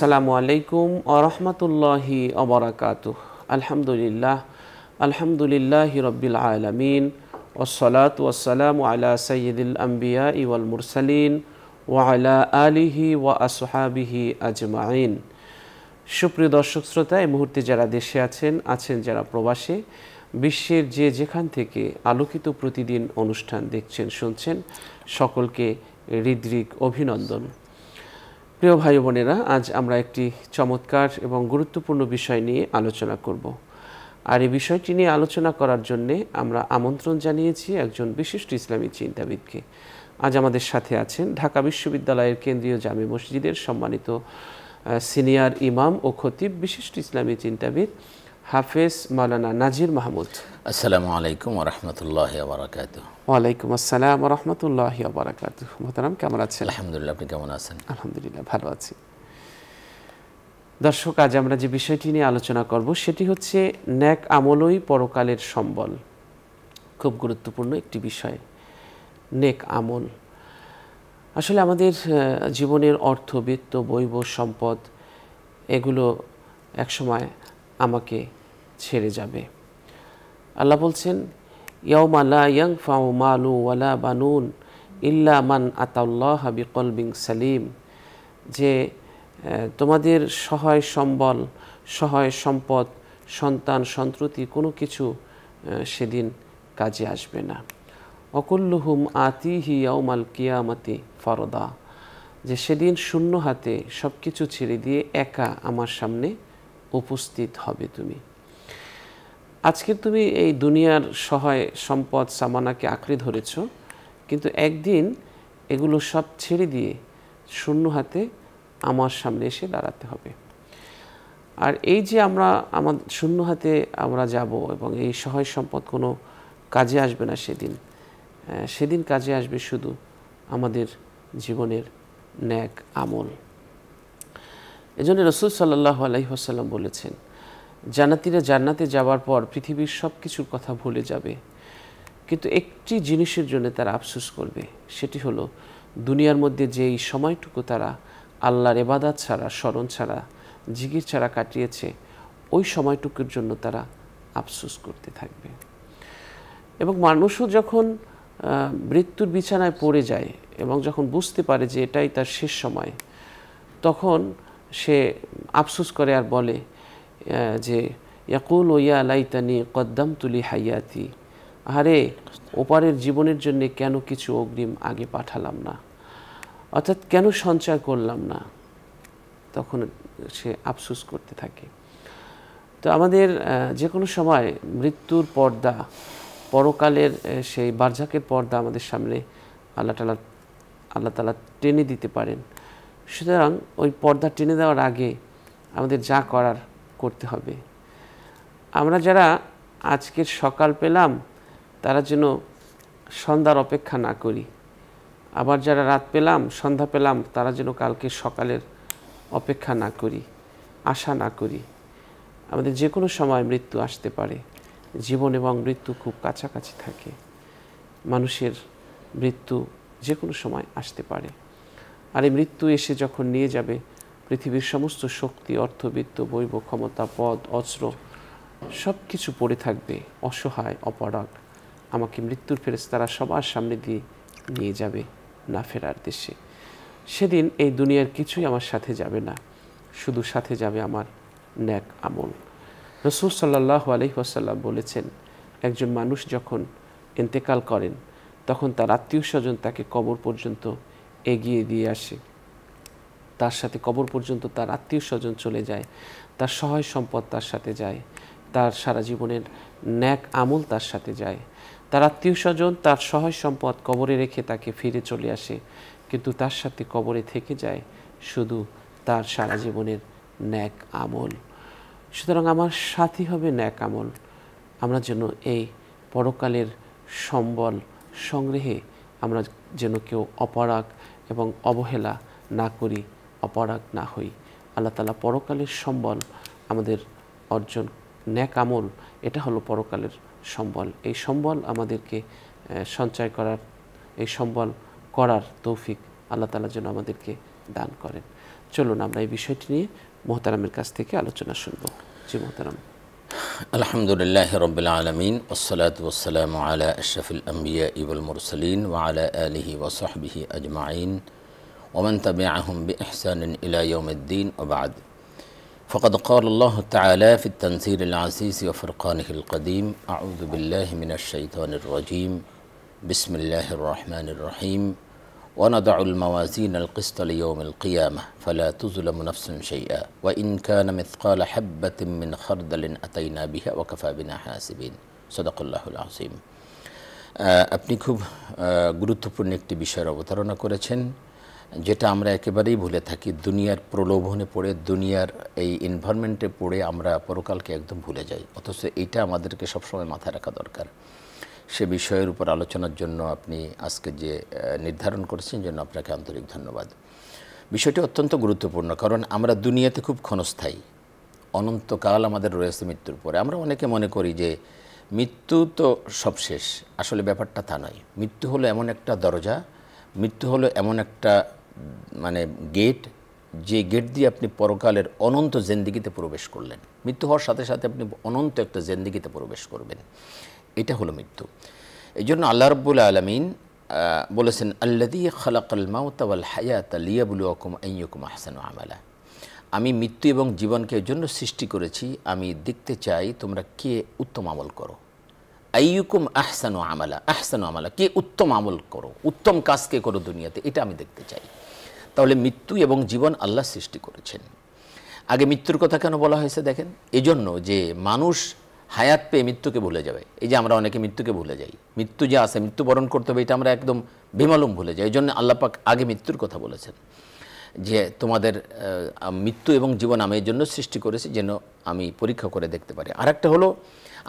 আসসালামু আলাইকুম আরহামতুল্লাহি অবরাকাত আলহামদুলিল্লাহ আলহামদুলিল্লাহ রব্বিল আলমিন ওসলাত ওসালাম আলা সৈয়দুল আম্বিয়া ইউল মুরসালিন ওয়ালা আলিহি ওয়া আসহাবিহি আজমাইন সুপ্রিয় দর্শক শ্রোতা এই মুহূর্তে যারা দেশে আছেন আছেন যারা প্রবাসে বিশ্বের যে যেখান থেকে আলোকিত প্রতিদিন অনুষ্ঠান দেখছেন শুনছেন সকলকে হৃদরিক অভিনন্দন প্রিয় ভাই বোনেরা আজ আমরা একটি চমৎকার এবং গুরুত্বপূর্ণ বিষয় নিয়ে আলোচনা করব আর এই বিষয়টি নিয়ে আলোচনা করার জন্যে আমরা আমন্ত্রণ জানিয়েছি একজন বিশিষ্ট ইসলামী চিন্তাবিদকে আজ আমাদের সাথে আছেন ঢাকা বিশ্ববিদ্যালয়ের কেন্দ্রীয় জামে মসজিদের সম্মানিত সিনিয়র ইমাম ও খতিব বিশিষ্ট ইসলামী চিন্তাবিদ হাফেজ মাওলানা নাজির মাহমুদ আসসালামু আলাইকুম রহমতুল্লাহ ওয়ালাইকুম আসসালাম রহমতুল্লাহ বারাকাত মোহতারাম কেমন আছেন আলহামদুলিল্লাহ আপনি কেমন আছেন আলহামদুলিল্লাহ ভালো আছি দর্শক আজ আমরা যে বিষয়টি নিয়ে আলোচনা করব সেটি হচ্ছে ন্যাক আমলই পরকালের সম্বল খুব গুরুত্বপূর্ণ একটি বিষয় নেক আমল আসলে আমাদের জীবনের অর্থ বৃত্ত বৈব সম্পদ এগুলো একসময় আমাকে ছেড়ে যাবে আল্লাহ বলছেন ইয়মা লা ইয়াংফাউ মালু বানুন ইল্লা মান আতাল্লাহ বিকলবিং সালিম যে তোমাদের সহায় সম্বল সহায় সম্পদ সন্তান সন্ত্রতি কোনো কিছু সেদিন কাজে আসবে না অকুল্লুহুম আতিহি অমাল কিয়ামতি ফরদা যে সেদিন শূন্য হাতে সব কিছু ছেড়ে দিয়ে একা আমার সামনে উপস্থিত হবে তুমি আজকে তুমি এই দুনিয়ার সহায় সম্পদ সামানাকে আঁকড়ে ধরেছ কিন্তু একদিন এগুলো সব ছেড়ে দিয়ে শূন্য হাতে আমার সামনে এসে দাঁড়াতে হবে আর এই যে আমরা আমার শূন্য হাতে আমরা যাব এবং এই সহায় সম্পদ কোনো কাজে আসবে না সেদিন সেদিন কাজে আসবে শুধু আমাদের জীবনের ন্যাক আমল এজন্য রসুল সাল্লাহ আলহিহাসাল্লাম বলেছেন জান্নাতিরা জান্নাতে যাওয়ার পর পৃথিবীর সব কিছুর কথা ভুলে যাবে কিন্তু একটি জিনিসের জন্য তারা আফসোস করবে সেটি হলো দুনিয়ার মধ্যে যেই সময়টুকু তারা আল্লাহর এবাদাত ছাড়া স্মরণ ছাড়া জিগির ছাড়া কাটিয়েছে ওই সময়টুকুর জন্য তারা আফসোস করতে থাকবে এবং মানুষও যখন মৃত্যুর বিছানায় পড়ে যায় এবং যখন বুঝতে পারে যে এটাই তার শেষ সময় তখন সে আফসোস করে আর বলে যে ইয়াকুল ও ইয়া লাইতানি কদ্দাম তুলি হাইয়াতি আরে ওপারের জীবনের জন্য কেন কিছু অগ্রিম আগে পাঠালাম না অর্থাৎ কেন সঞ্চয় করলাম না তখন সে আফসুস করতে থাকে তো আমাদের যে কোনো সময় মৃত্যুর পর্দা পরকালের সেই বার্জাকের পর্দা আমাদের সামনে আল্লাহ তালা আল্লাহ তালা টেনে দিতে পারেন সুতরাং ওই পর্দা টেনে দেওয়ার আগে আমাদের যা করার করতে হবে আমরা যারা আজকের সকাল পেলাম তারা যেন সন্ধ্যার অপেক্ষা না করি আবার যারা রাত পেলাম সন্ধ্যা পেলাম তারা যেন কালকে সকালের অপেক্ষা না করি আশা না করি আমাদের যে কোনো সময় মৃত্যু আসতে পারে জীবন এবং মৃত্যু খুব কাছাকাছি থাকে মানুষের মৃত্যু যে কোনো সময় আসতে পারে আর এই মৃত্যু এসে যখন নিয়ে যাবে পৃথিবীর সমস্ত শক্তি অর্থবিত্ত বৈব ক্ষমতা পদ অস্ত্র সব কিছু পড়ে থাকবে অসহায় অপারগ আমাকে মৃত্যুর তারা সবার সামনে দিয়ে নিয়ে যাবে না ফেরার দেশে সেদিন এই দুনিয়ার কিছুই আমার সাথে যাবে না শুধু সাথে যাবে আমার ন্যাক আমল রসুল সাল্লাহ আলহিহাসাল্লাম বলেছেন একজন মানুষ যখন এন্তেকাল করেন তখন তার আত্মীয় স্বজন তাকে কবর পর্যন্ত এগিয়ে দিয়ে আসে তার সাথে কবর পর্যন্ত তার আত্মীয় স্বজন চলে যায় তার সহায় সম্পদ তার সাথে যায় তার সারা জীবনের ন্যাক আমল তার সাথে যায় তার আত্মীয় স্বজন তার সহায় সম্পদ কবরে রেখে তাকে ফিরে চলে আসে কিন্তু তার সাথে কবরে থেকে যায় শুধু তার সারা জীবনের ন্যাক আমল সুতরাং আমার সাথী হবে ন্যাক আমল আমরা যেন এই পরকালের সম্বল সংগ্রহে আমরা যেন কেউ অপরাগ এবং অবহেলা না করি অপরাগ না হই আল্লাহ তালা পরকালের সম্বল আমাদের অর্জন ন্যাক আমল এটা হলো পরকালের সম্বল এই সম্বল আমাদেরকে সঞ্চয় করার এই সম্বল করার তৌফিক আল্লাহ তালা যেন আমাদেরকে দান করেন চলুন আমরা এই বিষয়টি নিয়ে মোহতারামের কাছ থেকে আলোচনা শুনব জি মোহতারাম আলহামদুলিল্লাহ রবিল আলমিন ওসলাত ওসালাম আলা আশরফুল আম্বিয়া ইবুল মুরসলিন ওয়া আলা আলিহি ওসহবিহি আজমাইন ومن تبعهم بإحسان إلى يوم الدين وبعد فقد قال الله تعالى في التنزيل العزيز وفرقانه القديم أعوذ بالله من الشيطان الرجيم بسم الله الرحمن الرحيم ونضع الموازين القسط ليوم القيامة فلا تظلم نفس شيئا وإن كان مثقال حبة من خردل أتينا بها وكفى بنا حاسبين صدق الله العظيم আপনি খুব গুরুত্বপূর্ণ একটি বিষয়ের অবতারণা করেছেন যেটা আমরা একেবারেই ভুলে থাকি দুনিয়ার প্রলোভনে পড়ে দুনিয়ার এই এনভায়রনমেন্টে পড়ে আমরা পরকালকে একদম ভুলে যাই অথচ এটা আমাদেরকে সবসময় মাথায় রাখা দরকার সে বিষয়ের উপর আলোচনার জন্য আপনি আজকে যে নির্ধারণ করেছেন জন্য আপনাকে আন্তরিক ধন্যবাদ বিষয়টি অত্যন্ত গুরুত্বপূর্ণ কারণ আমরা দুনিয়াতে খুব ক্ষণস্থায়ী অনন্তকাল আমাদের রয়েছে মৃত্যুর পরে আমরা অনেকে মনে করি যে মৃত্যু তো সবশেষ আসলে ব্যাপারটা তা নয় মৃত্যু হলো এমন একটা দরজা মৃত্যু হলো এমন একটা মানে গেট যে গেট দিয়ে আপনি পরকালের অনন্ত জেন্দিগিতে প্রবেশ করলেন মৃত্যু হওয়ার সাথে সাথে আপনি অনন্ত একটা জেন্দিগিতে প্রবেশ করবেন এটা হলো মৃত্যু এই জন্য আল্লাহ রব্বুল আলমিন বলেছেন আল্লাদি খালাকাল মাউতাল হায়াত লিয়াবুল ওকুম আইয়কুম আহসান আমালা আমি মৃত্যু এবং জীবনকে এর জন্য সৃষ্টি করেছি আমি দেখতে চাই তোমরা কে উত্তম আমল করো আইয়ুকুম আহসানু আমালা আহসানু আমালা কে উত্তম আমল করো উত্তম কাজকে করো দুনিয়াতে এটা আমি দেখতে চাই তাহলে মৃত্যু এবং জীবন আল্লাহ সৃষ্টি করেছেন আগে মৃত্যুর কথা কেন বলা হয়েছে দেখেন এজন্য যে মানুষ হায়াত পেয়ে মৃত্যুকে ভুলে যাবে এই যে আমরা অনেকে মৃত্যুকে ভুলে যাই মৃত্যু যে আসে মৃত্যুবরণ করতে হবে এটা আমরা একদম বেমালুম ভুলে যাই এই জন্য আল্লাপাক আগে মৃত্যুর কথা বলেছেন যে তোমাদের মৃত্যু এবং জীবন আমি এর জন্য সৃষ্টি করেছি যেন আমি পরীক্ষা করে দেখতে পারি আর একটা হলো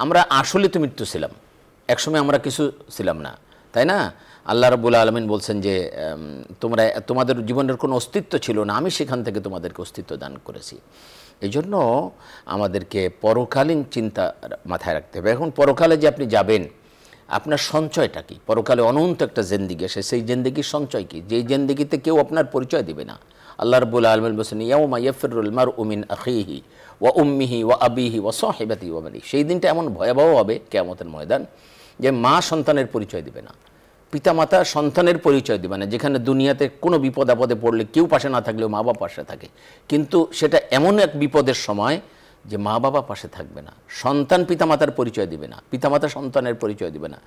আমরা আসলে তো মৃত্যু ছিলাম একসময় আমরা কিছু ছিলাম না তাই না আল্লাহ রবুল আলমিন বলছেন যে তোমরা তোমাদের জীবনের কোনো অস্তিত্ব ছিল না আমি সেখান থেকে তোমাদেরকে অস্তিত্ব দান করেছি এই জন্য আমাদেরকে পরকালীন চিন্তা মাথায় রাখতে হবে এখন পরকালে যে আপনি যাবেন আপনার সঞ্চয়টা কি পরকালে অনন্ত একটা জেন্দিগি আসে সেই জেন্দিগির সঞ্চয় কি যেই জেন্দিগিতে কেউ আপনার পরিচয় দিবে না আল্লাহ রবুল আলমিন বলছেন ইয়াউমা ইয়ফিরুল মার উমিন আখিহি ওয়া উম্মিহি ওয়া আবিহি ওয়া সাহেবাতি ওয়া সেই দিনটা এমন ভয়াবহ হবে কেয়ামতের ময়দান যে মা সন্তানের পরিচয় দিবে না পিতামাতা সন্তানের পরিচয় দেবে না যেখানে দুনিয়াতে কোনো বিপদ আপদে পড়লে কেউ পাশে না থাকলেও মা বাবা পাশে থাকে কিন্তু সেটা এমন এক বিপদের সময় যে মা বাবা পাশে থাকবে না সন্তান পিতামাতার পরিচয় দিবে না পিতামাতা সন্তানের পরিচয় দিবে না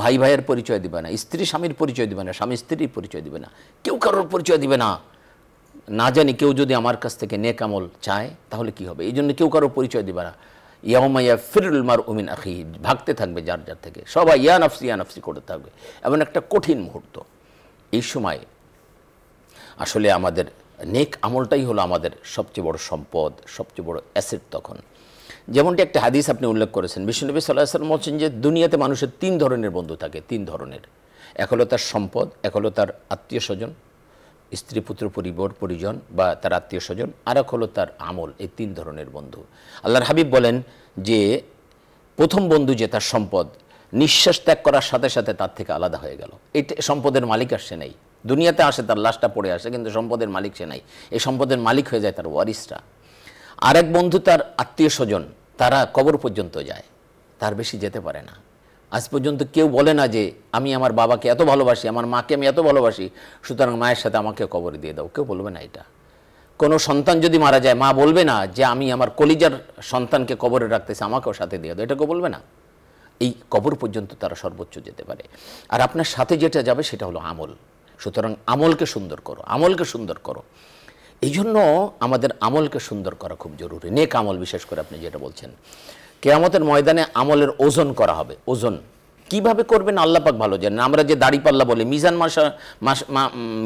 ভাই ভাইয়ের পরিচয় দিবে না স্ত্রী স্বামীর পরিচয় দিবে না স্বামী স্ত্রীর পরিচয় দিবে না কেউ কারোর পরিচয় দিবে না না জানি কেউ যদি আমার কাছ থেকে নেকামল চায় তাহলে কি হবে এই জন্য কেউ কারোর পরিচয় দিবে না ইয়াহমাইয়া ফিরুল মার উমিন আখি ভাগতে থাকবে যার যার থেকে সবাই ইয়া নফসি ইয়া নফসি করতে থাকবে এমন একটা কঠিন মুহূর্ত এই সময় আসলে আমাদের নেক আমলটাই হলো আমাদের সবচেয়ে বড় সম্পদ সবচেয়ে বড় অ্যাসেট তখন যেমনটি একটা হাদিস আপনি উল্লেখ করেছেন বিষ্ণুনবী সাল্লাহ সাল্লাম বলছেন যে দুনিয়াতে মানুষের তিন ধরনের বন্ধু থাকে তিন ধরনের এক হলো তার সম্পদ এক হলো তার আত্মীয় স্বজন স্ত্রী পুত্র পরিবার পরিজন বা তার আত্মীয় স্বজন আর এক হলো তার আমল এই তিন ধরনের বন্ধু আল্লাহর হাবিব বলেন যে প্রথম বন্ধু যে তার সম্পদ নিঃশ্বাস ত্যাগ করার সাথে সাথে তার থেকে আলাদা হয়ে গেল এটা সম্পদের মালিক আর সে নেই দুনিয়াতে আসে তার লাশটা পড়ে আসে কিন্তু সম্পদের মালিক সে নাই এই সম্পদের মালিক হয়ে যায় তার ওয়ারিসরা আরেক বন্ধু তার আত্মীয় স্বজন তারা কবর পর্যন্ত যায় তার বেশি যেতে পারে না আজ পর্যন্ত কেউ বলে না যে আমি আমার বাবাকে এত ভালোবাসি আমার মাকে আমি এত ভালোবাসি সুতরাং মায়ের সাথে আমাকে কবর দিয়ে দাও কেউ বলবে না এটা কোনো সন্তান যদি মারা যায় মা বলবে না যে আমি আমার কলিজার সন্তানকে কবরে রাখতেছি আমাকেও সাথে দিয়ে দাও এটা কেউ বলবে না এই কবর পর্যন্ত তারা সর্বোচ্চ যেতে পারে আর আপনার সাথে যেটা যাবে সেটা হলো আমল সুতরাং আমলকে সুন্দর করো আমলকে সুন্দর করো এই জন্য আমাদের আমলকে সুন্দর করা খুব জরুরি নেক আমল বিশেষ করে আপনি যেটা বলছেন কেয়ামতের ময়দানে আমলের ওজন করা হবে ওজন কিভাবে করবেন আল্লাপাক ভালো জানেন আমরা যে দাড়িপাল্লা বলি মিজান মাসা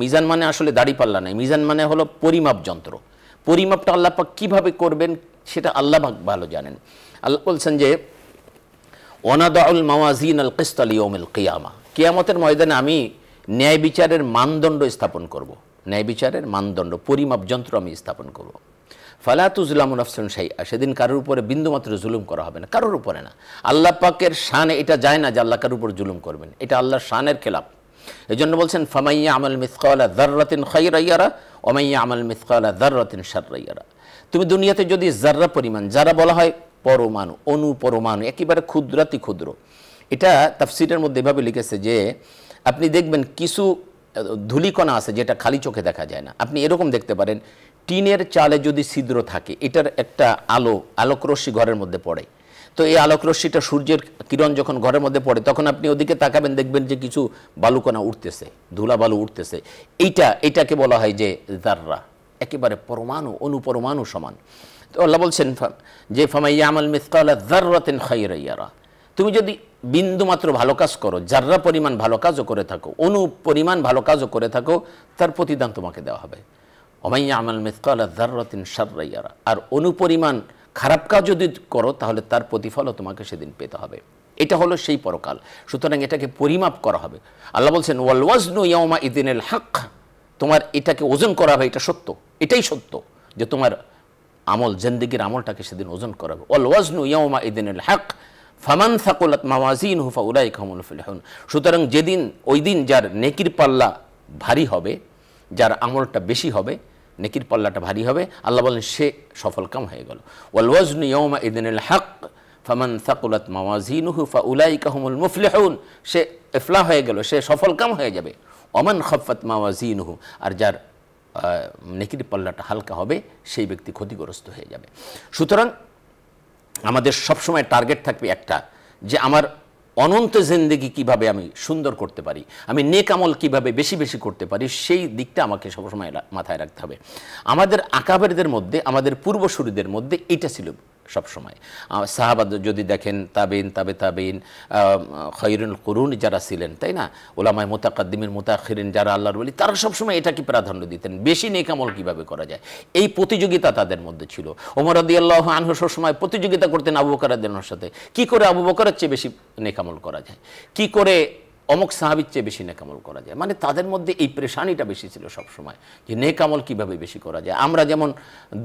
মিজান মানে আসলে দাড়িপাল্লা নাই মিজান মানে হলো পরিমাপ যন্ত্র পরিমাপটা আল্লাপাক কিভাবে করবেন সেটা আল্লাপাক ভালো জানেন আল্লাহ বলছেন যে অনাদাউল মাওয়াজিন আল কিস্তালি ওমিল কিয়ামা কেয়ামতের ময়দানে আমি ন্যায় বিচারের মানদণ্ড স্থাপন করব ন্যায় বিচারের মানদণ্ড পরিমাপ যন্ত্র আমি স্থাপন করব ফালাতুজলামুন আফসান সাই সেদিন কারোর উপরে বিন্দুমাত্র জুলুম করা হবে না কারোর উপরে না আল্লাহ পাকের শানে এটা যায় না যে আল্লাহ কারোর উপর জুলুম করবেন এটা আল্লাহর শানের খেলাফ এই জন্য বলছেন ফামাইয়া আমল মিসকালা দর্রাতিন খৈরাইয়ারা ওমাইয়া আমল মিসকালা দর্রাতিন সার্রাইয়ারা তুমি দুনিয়াতে যদি জাররা পরিমাণ যারা বলা হয় পরমাণু অনু পরমাণু একেবারে ক্ষুদ্রাতি ক্ষুদ্র এটা তাফসিরের মধ্যে এভাবে লিখেছে যে আপনি দেখবেন কিছু ধুলিকণা আছে যেটা খালি চোখে দেখা যায় না আপনি এরকম দেখতে পারেন টিনের চালে যদি ছিদ্র থাকে এটার একটা আলো আলোকরশ্মি ঘরের মধ্যে পড়ে তো এই আলোকরশ্মিটা সূর্যের কিরণ যখন ঘরের মধ্যে পড়ে তখন আপনি ওদিকে তাকাবেন দেখবেন যে কিছু বালুকণা উঠতেছে ধুলা বালু উঠতেছে এইটা এটাকে বলা হয় যে জাররা একেবারে পরমাণু অনুপরমাণু সমান তো আল্লাহ বলছেন যে ফামাইয়া আমল মিসকাল্লা জাররাতেন খাইয়ারা তুমি যদি বিন্দুমাত্র ভালো কাজ করো যাররা পরিমাণ ভালো কাজও করে থাকো অনু পরিমাণ ভালো কাজও করে থাকো তার প্রতিদান তোমাকে দেওয়া হবে অমাইয়া আমাল মিসকাল জাররাতিন সাররাইয়ারা আর অনুপরিমাণ খারাপ কাজ যদি করো তাহলে তার প্রতিফলও তোমাকে সেদিন পেতে হবে এটা হলো সেই পরকাল সুতরাং এটাকে পরিমাপ করা হবে আল্লাহ বলছেন ওয়ালওয়াজনু ইয়মা ইদিনের হাক তোমার এটাকে ওজন করা হবে এটা সত্য এটাই সত্য যে তোমার আমল জেন্দিগির আমলটাকে সেদিন ওজন করা হবে ওয়ালওয়াজনু ইয়মা ইদিনের হাক ফামান সাকুলাত মামাজিন হুফা উলাই খামুল ফিলহন সুতরাং যেদিন ওই দিন যার নেকির পাল্লা ভারী হবে যার আমলটা বেশি হবে নেকির পাল্লাটা ভারী হবে আল্লাহ বলেন সে সফল কাম হয়ে গেল ওয়ালওয়াজন ইয়মা ইদিনুল হক ফামান সাকুলাত মাওয়াজিনুহু ফাউলাই কাহমুল মুফলেহুন সে এফলা হয়ে গেল সে সফল কাম হয়ে যাবে অমান খফত মাওয়াজিনুহু আর যার নেকির পাল্লাটা হালকা হবে সেই ব্যক্তি ক্ষতিগ্রস্ত হয়ে যাবে সুতরাং আমাদের সবসময় টার্গেট থাকবে একটা যে আমার অনন্ত জিন্দেগি কিভাবে আমি সুন্দর করতে পারি আমি নেক আমল কীভাবে বেশি বেশি করতে পারি সেই দিকটা আমাকে সবসময় মাথায় রাখতে হবে আমাদের আকাবেরদের মধ্যে আমাদের পূর্বসূরিদের মধ্যে এটা ছিল সবসময় সাহাবাদ যদি দেখেন তাবিন তাবে তাবিন খৈরুল করুন যারা ছিলেন তাই না ওলামায় মোতাকাদ্দিমের মোতাখিরিন যারা আল্লাহর বলি তারা সবসময় এটাকে প্রাধান্য দিতেন বেশি নেকামল কিভাবে করা যায় এই প্রতিযোগিতা তাদের মধ্যে ছিল ওমর আল্লাহ আনহু সবসময় প্রতিযোগিতা করতেন আবু বকরের সাথে কি করে আবু বকরের চেয়ে বেশি নেকামল করা যায় কি করে অমক সাহাবির চেয়ে বেশি নেকামল করা যায় মানে তাদের মধ্যে এই প্রেশানিটা বেশি ছিল সবসময় যে নেকামল কিভাবে বেশি করা যায় আমরা যেমন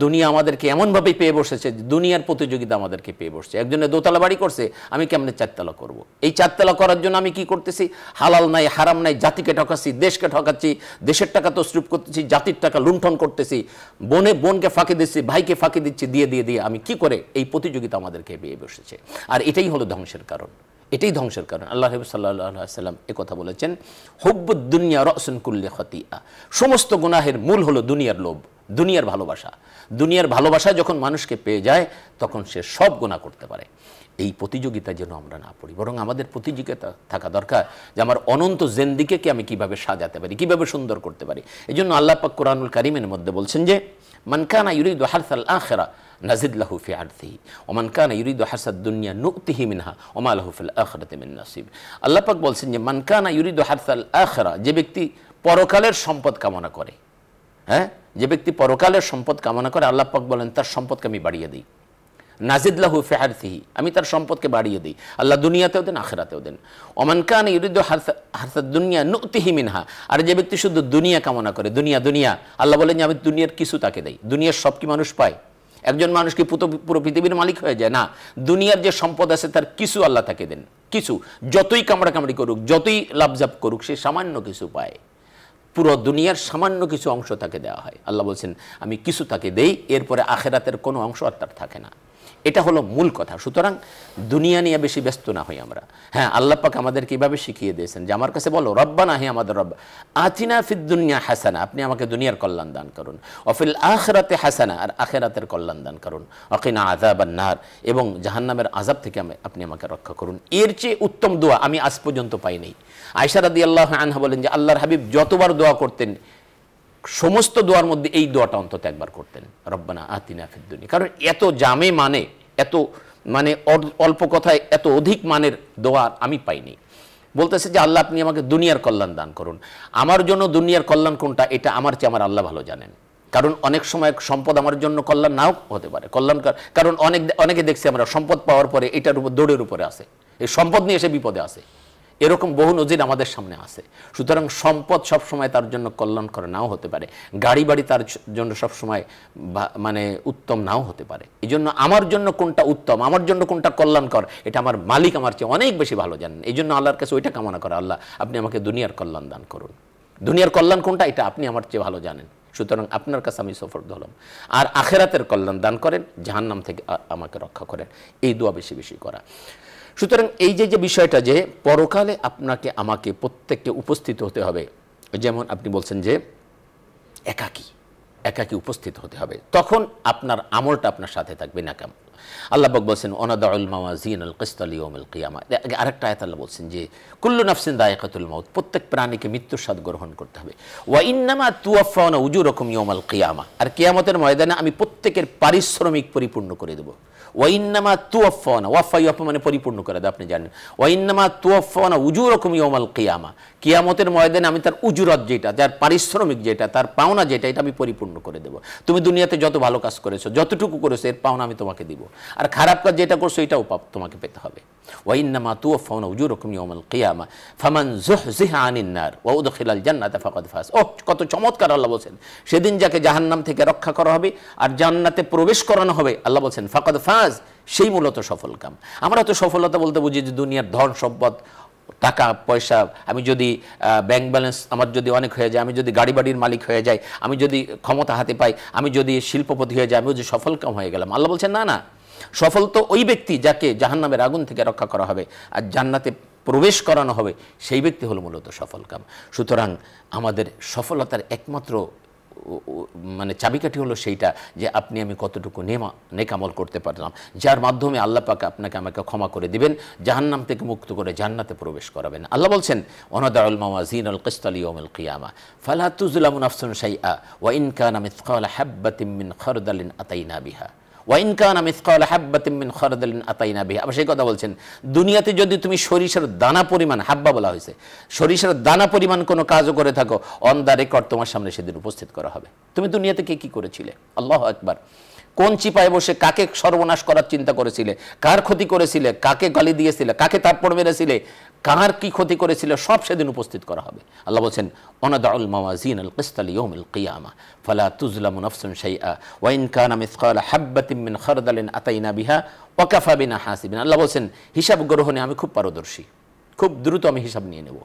দুনিয়া আমাদেরকে এমনভাবেই পেয়ে বসেছে দুনিয়ার প্রতিযোগিতা আমাদেরকে পেয়ে বসছে একজনে দোতলা বাড়ি করছে আমি কেমনে চারতলা করব। এই চারতলা করার জন্য আমি কি করতেছি হালাল নাই হারাম নাই জাতিকে ঠকাচ্ছি দেশকে ঠকাচ্ছি দেশের টাকা তো তসরুপ করতেছি জাতির টাকা লুণ্ঠন করতেছি বনে বোনকে ফাঁকি দিচ্ছি ভাইকে ফাঁকি দিচ্ছি দিয়ে দিয়ে দিয়ে আমি কি করে এই প্রতিযোগিতা আমাদেরকে পেয়ে বসেছে আর এটাই হলো ধ্বংসের কারণ এটাই ধ্বংসের কারণ আল্লাহ হাবিব সাল্লাহ সাল্লাম কথা বলেছেন হব্বুদ দুনিয়া রসুন কুল্লে খতিয়া সমস্ত গুনাহের মূল হলো দুনিয়ার লোভ দুনিয়ার ভালোবাসা দুনিয়ার ভালোবাসা যখন মানুষকে পেয়ে যায় তখন সে সব গোনা করতে পারে এই প্রতিযোগিতা যেন আমরা না পড়ি বরং আমাদের প্রতিযোগিতা থাকা দরকার যে আমার অনন্ত জেন্দিকে কি আমি কিভাবে সাজাতে পারি কিভাবে সুন্দর করতে পারি এই জন্য আল্লাহ পাক কোরআনুল কারিমের মধ্যে বলছেন যে মানকানা ইউরিদ হারসাল আখেরা নাজিদুল্লাহু ফি আর্থিহি ওমান কান ইউরিদ হাসাদ দুনিয়া নুকতিহি মিনহা ওমা আলাহুফিল আখরাতে মিন নাসিব আল্লাপাক বলছেন যে মানকানা ইউরিদ হাসাল আখরা যে ব্যক্তি পরকালের সম্পদ কামনা করে হ্যাঁ যে ব্যক্তি পরকালের সম্পদ কামনা করে আল্লাপাক বলেন তার সম্পদকে আমি বাড়িয়ে দিই নাজিদুল্লাহু ফি আর্থিহি আমি তার সম্পদকে বাড়িয়ে দিই আল্লাহ দুনিয়াতেও দেন আখেরাতেও দেন ওমান কান ইউরিদ হারসাদ দুনিয়া নুকতিহি মিনহা আর যে ব্যক্তি শুধু দুনিয়া কামনা করে দুনিয়া দুনিয়া আল্লাহ বলেন যে আমি দুনিয়ার কিছু তাকে দেই দুনিয়ার সব কি মানুষ পায় একজন মানুষ কি পুরো পৃথিবীর মালিক হয়ে যায় না দুনিয়ার যে সম্পদ আছে তার কিছু আল্লাহ তাকে দেন কিছু যতই কামড়াকামড়ি করুক যতই লাভজাপ করুক সে সামান্য কিছু পায় পুরো দুনিয়ার সামান্য কিছু অংশ তাকে দেওয়া হয় আল্লাহ বলছেন আমি কিছু তাকে দেই এরপরে আখেরাতের কোনো অংশ আর তার থাকে না এটা হলো মূল কথা সুতরাং দুনিয়া নিয়ে বেশি ব্যস্ত না হই আমরা হ্যাঁ আল্লাহ পাক আমাদের এইভাবে শিখিয়ে দিয়েছেন যে আমার কাছে বলো রব্বা না হে আমাদের রব আতিনা ফিদ দুনিয়া হাসানা আপনি আমাকে দুনিয়ার কল্যাণ দান করুন অফিল আখরাতে হাসানা আর আখেরাতের কল্যাণ দান করুন অকিনা আজাব আর নার এবং জাহান্নামের আজাব থেকে আমি আপনি আমাকে রক্ষা করুন এর চেয়ে উত্তম দোয়া আমি আজ পর্যন্ত পাইনি আয়সারাদি আল্লাহ আনহা বলেন যে আল্লাহর হাবিব যতবার দোয়া করতেন সমস্ত দোয়ার মধ্যে এই দোয়াটা অন্তত একবার করতেন রব্বানা আতিনা ফিদ্দুনি কারণ এত জামে মানে এত মানে অল্প কথায় এত অধিক মানের দোয়ার আমি পাইনি বলতেছে যে আল্লাহ আপনি আমাকে দুনিয়ার কল্যাণ দান করুন আমার জন্য দুনিয়ার কল্যাণ কোনটা এটা আমার চেয়ে আমার আল্লাহ ভালো জানেন কারণ অনেক সময় সম্পদ আমার জন্য কল্যাণ নাও হতে পারে কল্যাণ কারণ অনেক অনেকে দেখছি আমরা সম্পদ পাওয়ার পরে এটার উপর দৌড়ের উপরে আসে এই সম্পদ নিয়ে এসে বিপদে আসে এরকম বহু নজির আমাদের সামনে আছে সুতরাং সম্পদ সবসময় তার জন্য কল্যাণ করে নাও হতে পারে গাড়ি বাড়ি তার জন্য সবসময় মানে উত্তম নাও হতে পারে এই জন্য আমার জন্য কোনটা উত্তম আমার জন্য কোনটা কল্যাণকর এটা আমার মালিক আমার চেয়ে অনেক বেশি ভালো জানেন এই জন্য আল্লাহর কাছে ওইটা কামনা করা আল্লাহ আপনি আমাকে দুনিয়ার কল্যাণ দান করুন দুনিয়ার কল্যাণ কোনটা এটা আপনি আমার চেয়ে ভালো জানেন সুতরাং আপনার কাছে আমি সফর হলাম আর আখেরাতের কল্যাণ দান করেন জাহান্নাম থেকে আমাকে রক্ষা করেন এই দোয়া বেশি বেশি করা সুতরাং এই যে যে বিষয়টা যে পরকালে আপনাকে আমাকে প্রত্যেককে উপস্থিত হতে হবে যেমন আপনি বলছেন যে একাকী একাকি উপস্থিত হতে হবে তখন আপনার আমলটা আপনার সাথে থাকবে নাকাম আল্লাহবাক বলছেন অনাদাউল জিন আল কিস্তালি ওমল কিয়ামা আরেকটা আয়াত আল্লাহ বলছেন যে কুল্লু নাফসিন দায়কাতুল মাউত প্রত্যেক প্রাণীকে মৃত্যুর স্বাদ গ্রহণ করতে হবে ওয়া ইন্নামা তুয়াফাউনা উজু রকম ইয়মাল কিয়ামা আর কিয়ামতের ময়দানে আমি প্রত্যেকের পারিশ্রমিক পরিপূর্ণ করে দেবো ওয়াইন্নামা তুয়ফনা মানে পরিপূর্ণ করে দেয় আপনি জানেন ওয়াইন্নামা তুয়ফনা উজুরকম কিয়ামা কিয়ামতের ময়দানে আমি তার উজুরত যেটা পারিশ্রমিক যেটা তার পাওনা যেটা এটা আমি পরিপূর্ণ করে দেবো তুমি দুনিয়াতে যত ভালো কাজ করেছো যতটুকু করেছো এর পাওনা আমি তোমাকে দিব আর খারাপ কাজ যেটা করছো এটাও তোমাকে পেতে হবে ওয়াইন্নামা তুয়ফনা উজুরকম ইয়মাল কিয়ামা ফামান জুহ জিহা ওদ খিলাল জান্নাত ফাকাদ ফাস ও কত চমৎকার আল্লাহ বলছেন সেদিন যাকে জাহান্নাম থেকে রক্ষা করা হবে আর জান্নাতে প্রবেশ করানো হবে আল্লাহ বলছেন ফাকাদ ফাস কাজ সেই মূলত সফল কাম আমরা তো সফলতা বলতে বুঝি যে দুনিয়ার ধন সম্পদ টাকা পয়সা আমি যদি ব্যাংক ব্যালেন্স আমার যদি অনেক হয়ে যায় আমি যদি গাড়ি বাড়ির মালিক হয়ে যাই আমি যদি ক্ষমতা হাতে পাই আমি যদি শিল্পপতি হয়ে যাই আমি যদি সফল কাম হয়ে গেলাম আল্লাহ বলছেন না না সফল তো ওই ব্যক্তি যাকে জাহান্নামের আগুন থেকে রক্ষা করা হবে আর জান্নাতে প্রবেশ করানো হবে সেই ব্যক্তি হলো মূলত সফল কাম সুতরাং আমাদের সফলতার একমাত্র মানে চাবিকাঠি হলো সেইটা যে আপনি আমি কতটুকু নেমা নেকামল করতে পারলাম যার মাধ্যমে আল্লাহ পাক আপনাকে আমাকে ক্ষমা করে দিবেন জাহান্নাম থেকে মুক্ত করে জান্নাতে প্রবেশ করাবেন আল্লাহ বলছেন অনাদারুল মামাজিন আল কিস্তালি ওমল কিয়ামা ফালাহাতুজুলাম সাই সাইয়া ওয়া ইনকান আমি হাব্বাতিম খরদালিন আতাই নাবিহা ওয়াইনকান আমি স্কল হাব্বাতিমিন খরদলিন আতাইনা বিহা আবার সেই কথা বলছেন দুনিয়াতে যদি তুমি সরিষার দানা পরিমাণ হাব্বা বলা হয়েছে সরিষার দানা পরিমাণ কোনো কাজও করে থাকো অন দা রেকর্ড তোমার সামনে সেদিন উপস্থিত করা হবে তুমি দুনিয়াতে কে কী করেছিলে আল্লাহ একবার কোন চিপায় বসে কাকে সর্বনাশ করার চিন্তা করেছিলে কার ক্ষতি করেছিলে কাকে গালি দিয়েছিলে কাকে তারপর মেরেছিলে কার কি ক্ষতি করেছিল সব সেদিন উপস্থিত করা হবে আল্লাহ বলছেন অনাদাউল মাওয়াজিন আল কিস্তাল ইয়ৌমিল কিয়ামা ফালা তুজলামু নাফসুন শাইআ ওয়া ইন কানা মিসকাল হাব্বাতিন মিন খারদালিন আতাইনা বিহা ওয়া কাফা বিনা হাসিবিন আল্লাহ বলছেন হিসাব গ্রহণে আমি খুব পারদর্শী খুব দ্রুত আমি হিসাব নিয়ে নেব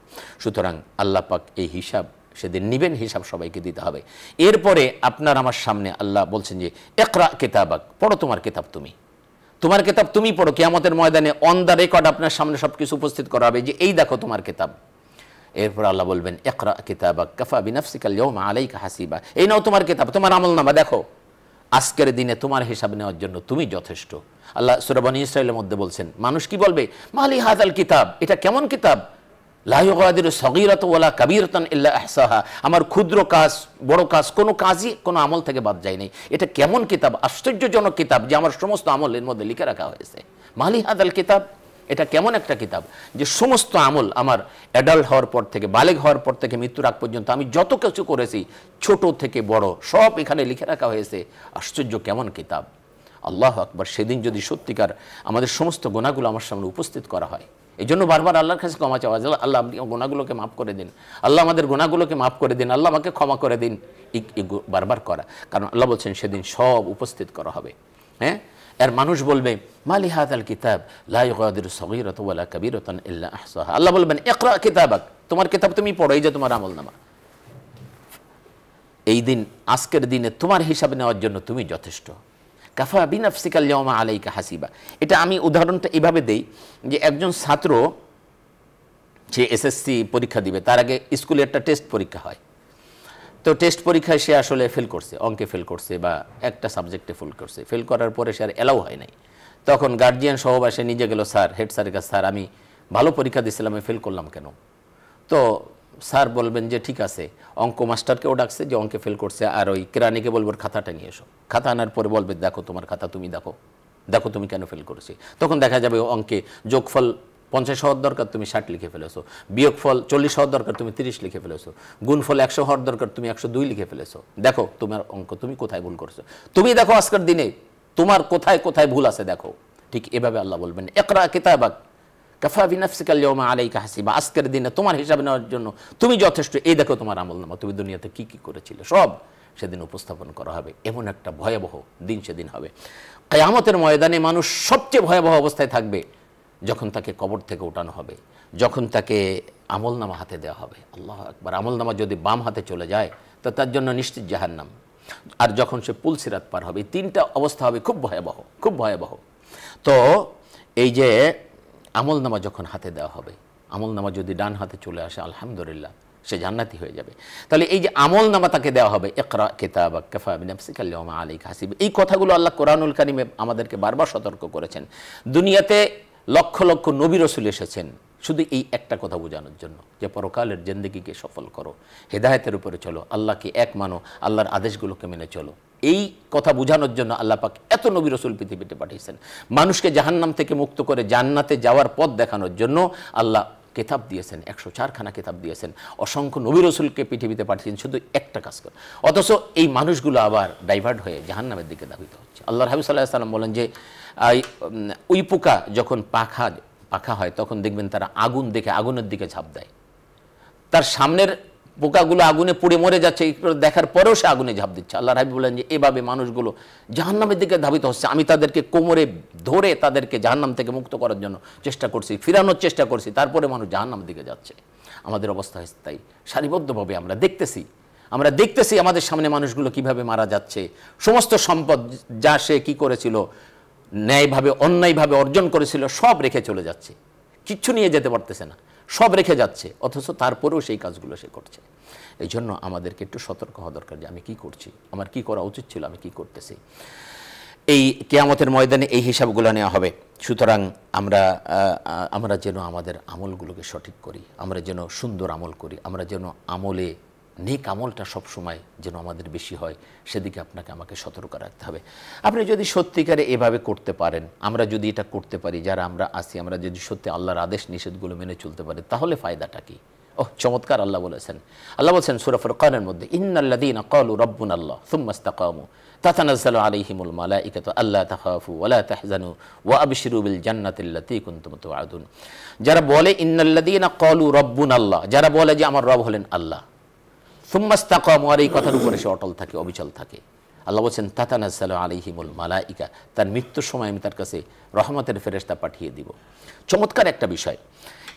সুতরাং আল্লাহ পাক এই হিসাব সেদিন নিবেন হিসাব সবাইকে দিতে হবে এরপরে আপনার আমার সামনে আল্লাহ বলছেন যে একরা কেতাবাক পড়ো তোমার কেতাব তুমি তোমার কেতাব তুমি পড়ো কেয়ামতের ময়দানে অন দ্য রেকর্ড আপনার সামনে সব কিছু উপস্থিত করা হবে যে এই দেখো তোমার কেতাব এরপর আল্লাহ বলবেন একরা কেতাবাক কফা বিনাফসিকাল ইয়মা আলাইকা হাসিবা এই নাও তোমার কেতাব তোমার আমল নামা দেখো আজকের দিনে তোমার হিসাব নেওয়ার জন্য তুমি যথেষ্ট আল্লাহ সুরাবানি ইসরায়েলের মধ্যে বলছেন মানুষ কি বলবে মালি হাজাল কিতাব এটা কেমন কিতাব লাহগাদির সগিরত ওলা কাবিরতন ইল্লা আহসাহা আমার ক্ষুদ্র কাজ বড় কাজ কোনো কাজই কোনো আমল থেকে বাদ যায়নি এটা কেমন কিতাব আশ্চর্যজনক কিতাব যে আমার সমস্ত আমলের মধ্যে লিখে রাখা হয়েছে মালিহাদ আল কিতাব এটা কেমন একটা কিতাব যে সমস্ত আমল আমার অ্যাডাল্ট হওয়ার পর থেকে বালেগ হওয়ার পর থেকে মৃত্যুর আগ পর্যন্ত আমি যত কিছু করেছি ছোট থেকে বড় সব এখানে লিখে রাখা হয়েছে আশ্চর্য কেমন কিতাব আল্লাহ আকবর সেদিন যদি সত্যিকার আমাদের সমস্ত গোনাগুলো আমার সামনে উপস্থিত করা হয় এই জন্য বারবার আল্লাহর কাছে ক্ষমা চাওয়া যায় আল্লাহ আপনি গোনাগুলোকে মাফ করে দিন আল্লাহ আমাদের গোনাগুলোকে মাফ করে দিন আল্লাহ আমাকে ক্ষমা করে দিন বারবার করা কারণ আল্লাহ বলছেন সেদিন সব উপস্থিত করা হবে হ্যাঁ আর মানুষ বলবে মালি হাত আল কিতাব লাইকাদির কবিরতন ইল্লা আল্লাহ বলবেন একরা কিতাব তোমার কিতাব তুমি পড়োই যে তোমার আমল নামা এই দিন আজকের দিনে তোমার হিসাব নেওয়ার জন্য তুমি যথেষ্ট কাফা বিনাফসিকা লিয়মা আলাইকা হাসিবা এটা আমি উদাহরণটা এভাবে দেই যে একজন ছাত্র যে এসএসসি পরীক্ষা দিবে তার আগে স্কুলে একটা টেস্ট পরীক্ষা হয় তো টেস্ট পরীক্ষায় সে আসলে ফেল করছে অঙ্কে ফেল করছে বা একটা সাবজেক্টে ফেল করছে ফেল করার পরে সে আর অ্যালাউ হয় নাই তখন গার্জিয়ান সহবাসে নিজে গেল স্যার হেড স্যারের কাছে স্যার আমি ভালো পরীক্ষা দিয়েছিলাম আমি ফেল করলাম কেন তো স্যার বলবেন যে ঠিক আছে অঙ্ক মাস্টারকেও ডাকছে যে অঙ্কে ফেল করছে আর ওই কেরানিকে বলবো খাতাটা নিয়ে এসো খাতা আনার পরে বলবে দেখো তোমার খাতা তুমি দেখো দেখো তুমি কেন ফেল করেছি তখন দেখা যাবে অঙ্কে যোগফল পঞ্চাশ হওয়ার দরকার তুমি ষাট লিখে ফেলেছো বিয়োগ ফল চল্লিশ হওয়ার দরকার তুমি তিরিশ লিখে ফেলেছো গুণফল একশো হওয়ার দরকার তুমি একশো দুই লিখে ফেলেছো দেখো তোমার অঙ্ক তুমি কোথায় ভুল করছো তুমি দেখো আজকের দিনে তোমার কোথায় কোথায় ভুল আছে দেখো ঠিক এভাবে আল্লাহ বলবেন একরা কিতাবাক কাফা আলাইকা হাসিবা আজকের দিনে তোমার হিসাব নেওয়ার জন্য তুমি যথেষ্ট এই দেখো তোমার আমল নামা তুমি দুনিয়াতে কি কি করেছিলে সব সেদিন উপস্থাপন করা হবে এমন একটা ভয়াবহ দিন সেদিন হবে কেয়ামতের ময়দানে মানুষ সবচেয়ে ভয়াবহ অবস্থায় থাকবে যখন তাকে কবর থেকে উঠানো হবে যখন তাকে আমলনামা হাতে দেওয়া হবে আল্লাহ একবার আমলনামা যদি বাম হাতে চলে যায় তো তার জন্য নিশ্চিত জাহার নাম আর যখন সে পুলসিরাত পার হবে তিনটা অবস্থা হবে খুব ভয়াবহ খুব ভয়াবহ তো এই যে আমল নামা যখন হাতে দেওয়া হবে আমল নামা যদি ডান হাতে চলে আসে আলহামদুলিল্লাহ সে জান্নাতি হয়ে যাবে তাহলে এই যে আমল নামা তাকে দেওয়া হবে একরা কেতাব কেফা বিনাফসিকাল্লামা আলিক হাসিব এই কথাগুলো আল্লাহ কোরআনুল কারিমে আমাদেরকে বারবার সতর্ক করেছেন দুনিয়াতে লক্ষ লক্ষ নবী রসুল এসেছেন শুধু এই একটা কথা বোঝানোর জন্য যে পরকালের জেন্দিগিকে সফল করো হেদায়তের উপরে চলো আল্লাহকে এক মানো আল্লাহর আদেশগুলোকে মেনে চলো এই কথা বোঝানোর জন্য আল্লাহ পাক এত নবী রসুল পৃথিবীতে পাঠিয়েছেন মানুষকে জাহান্নাম থেকে মুক্ত করে জান্নাতে যাওয়ার পথ দেখানোর জন্য আল্লাহ কেতাব দিয়েছেন একশো চারখানা কেতাব দিয়েছেন অসংখ্য নবী রসুলকে পৃথিবীতে পাঠিয়েছেন শুধু একটা কাজ করে অথচ এই মানুষগুলো আবার ডাইভার্ট হয়ে জাহান্নামের দিকে দাবিত হচ্ছে আল্লাহ হাবিব সাল্লাহ সাল্লাম বলেন যে ওই পোকা যখন পাখা পাখা হয় তখন দেখবেন তারা আগুন দেখে আগুনের দিকে ঝাঁপ দেয় তার সামনের পোকাগুলো আগুনে পুড়ে মরে যাচ্ছে দেখার পরেও সে আগুনে ঝাঁপ দিচ্ছে আল্লাহ হাবিব বললেন যে এভাবে মানুষগুলো জাহান্নামের দিকে ধাবিত হচ্ছে আমি তাদেরকে কোমরে ধরে তাদেরকে জাহান্নাম থেকে মুক্ত করার জন্য চেষ্টা করছি ফিরানোর চেষ্টা করছি তারপরে মানুষ জাহান্নামের দিকে যাচ্ছে আমাদের অবস্থা হয়েছে তাই সারিবদ্ধভাবে আমরা দেখতেছি আমরা দেখতেছি আমাদের সামনে মানুষগুলো কিভাবে মারা যাচ্ছে সমস্ত সম্পদ যা সে কী করেছিল ন্যায়ভাবে অন্যায়ভাবে অর্জন করেছিল সব রেখে চলে যাচ্ছে কিচ্ছু নিয়ে যেতে পারতেছে না সব রেখে যাচ্ছে অথচ তারপরেও সেই কাজগুলো সে করছে এই জন্য আমাদেরকে একটু সতর্ক হওয়া দরকার যে আমি কি করছি আমার কি করা উচিত ছিল আমি কি করতেছি এই কেয়ামতের ময়দানে এই হিসাবগুলো নেওয়া হবে সুতরাং আমরা আমরা যেন আমাদের আমলগুলোকে সঠিক করি আমরা যেন সুন্দর আমল করি আমরা যেন আমলে নেক আমলটা সবসময় যেন আমাদের বেশি হয় সেদিকে আপনাকে আমাকে সতর্ক রাখতে হবে আপনি যদি সত্যিকারে এভাবে করতে পারেন আমরা যদি এটা করতে পারি যারা আমরা আসি আমরা যদি সত্যি আল্লাহর আদেশ নিষেধগুলো মেনে চলতে পারি তাহলে ফায়দাটা কী ও চমৎকার আল্লাহ বলেছেন আল্লাহ বলছেন সুরফর কানের মধ্যে ইন্নাল্লাদিন কলু রব্বুন আল্লাহ কামু সুম্মাস্তাকামু তাতানাজ্জালু আলাইহিমুল মালাইকাতু আল্লা তাখাফু ওয়ালা তাহজানু ওয়া আবশিরু বিল জান্নাতিল্লাতী কুনতুম আদুন যারা বলে ইন্নাল্লাদিন কলু রব্বুন আল্লাহ যারা বলে যে আমার রব হলেন আল্লাহ সুম্মাস্তা কমর এই কথার উপরে সে অটল থাকে অবিচল থাকে আল্লাহ বলছেন তাতানাসাল আলিহিমুল মালাইকা তার মৃত্যুর সময় আমি তার কাছে রহমতের ফেরেস্তা পাঠিয়ে দিব চমৎকার একটা বিষয়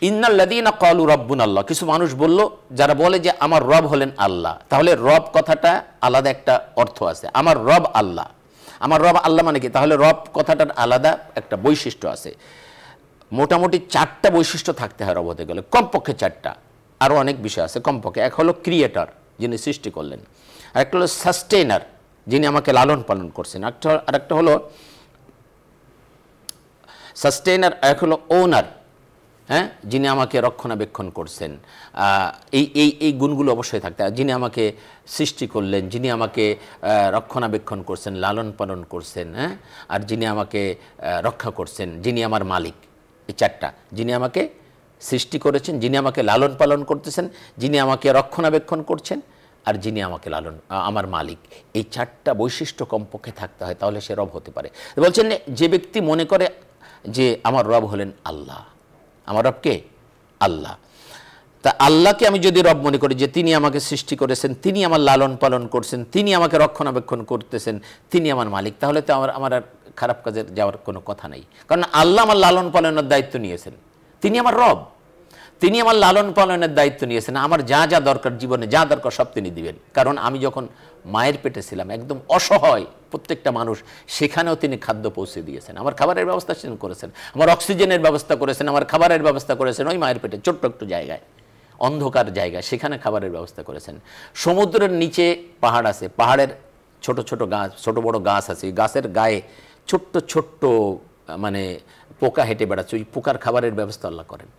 ইন্নাল্লাদিনা কলু রব্বুন আল্লাহ কিছু মানুষ বলল যারা বলে যে আমার রব হলেন আল্লাহ তাহলে রব কথাটা আলাদা একটা অর্থ আছে আমার রব আল্লাহ আমার রব আল্লাহ মানে কি তাহলে রব কথাটার আলাদা একটা বৈশিষ্ট্য আছে মোটামুটি চারটা বৈশিষ্ট্য থাকতে হয় রব হতে গেলে কমপক্ষে চারটা আরও অনেক বিষয় আছে কমপক্ষে এক হলো ক্রিয়েটার যিনি সৃষ্টি করলেন আরেকটা হলো সাস্টেইনার যিনি আমাকে লালন পালন করছেন একটা আরেকটা হলো সাস্টেইনার এক হলো ওনার হ্যাঁ যিনি আমাকে রক্ষণাবেক্ষণ করছেন এই এই এই গুণগুলো অবশ্যই থাকতে যিনি আমাকে সৃষ্টি করলেন যিনি আমাকে রক্ষণাবেক্ষণ করছেন লালন পালন করছেন হ্যাঁ আর যিনি আমাকে রক্ষা করছেন যিনি আমার মালিক এই চারটা যিনি আমাকে সৃষ্টি করেছেন যিনি আমাকে লালন পালন করতেছেন যিনি আমাকে রক্ষণাবেক্ষণ করছেন আর যিনি আমাকে লালন আমার মালিক এই চারটা বৈশিষ্ট্য কমপক্ষে থাকতে হয় তাহলে সে রব হতে পারে বলছেন যে ব্যক্তি মনে করে যে আমার রব হলেন আল্লাহ আমার রবকে আল্লাহ তা আল্লাহকে আমি যদি রব মনে করি যে তিনি আমাকে সৃষ্টি করেছেন তিনি আমার লালন পালন করছেন তিনি আমাকে রক্ষণাবেক্ষণ করতেছেন তিনি আমার মালিক তাহলে তো আমার আমার আর খারাপ কাজে যাওয়ার কোনো কথা নেই কারণ আল্লাহ আমার লালন পালনের দায়িত্ব নিয়েছেন তিনি আমার রব তিনি আমার লালন পালনের দায়িত্ব নিয়েছেন আমার যা যা দরকার জীবনে যা দরকার সব তিনি দিবেন কারণ আমি যখন মায়ের পেটে ছিলাম একদম অসহায় প্রত্যেকটা মানুষ সেখানেও তিনি খাদ্য পৌঁছে দিয়েছেন আমার খাবারের ব্যবস্থা তিনি করেছেন আমার অক্সিজেনের ব্যবস্থা করেছেন আমার খাবারের ব্যবস্থা করেছেন ওই মায়ের পেটে ছোট্ট একটু জায়গায় অন্ধকার জায়গায় সেখানে খাবারের ব্যবস্থা করেছেন সমুদ্রের নিচে পাহাড় আছে পাহাড়ের ছোট ছোট গাছ ছোট বড় গাছ আছে গাছের গায়ে ছোট্ট ছোট্ট মানে পোকা হেঁটে বেড়াচ্ছে ওই পোকার খাবারের ব্যবস্থা আল্লাহ করেন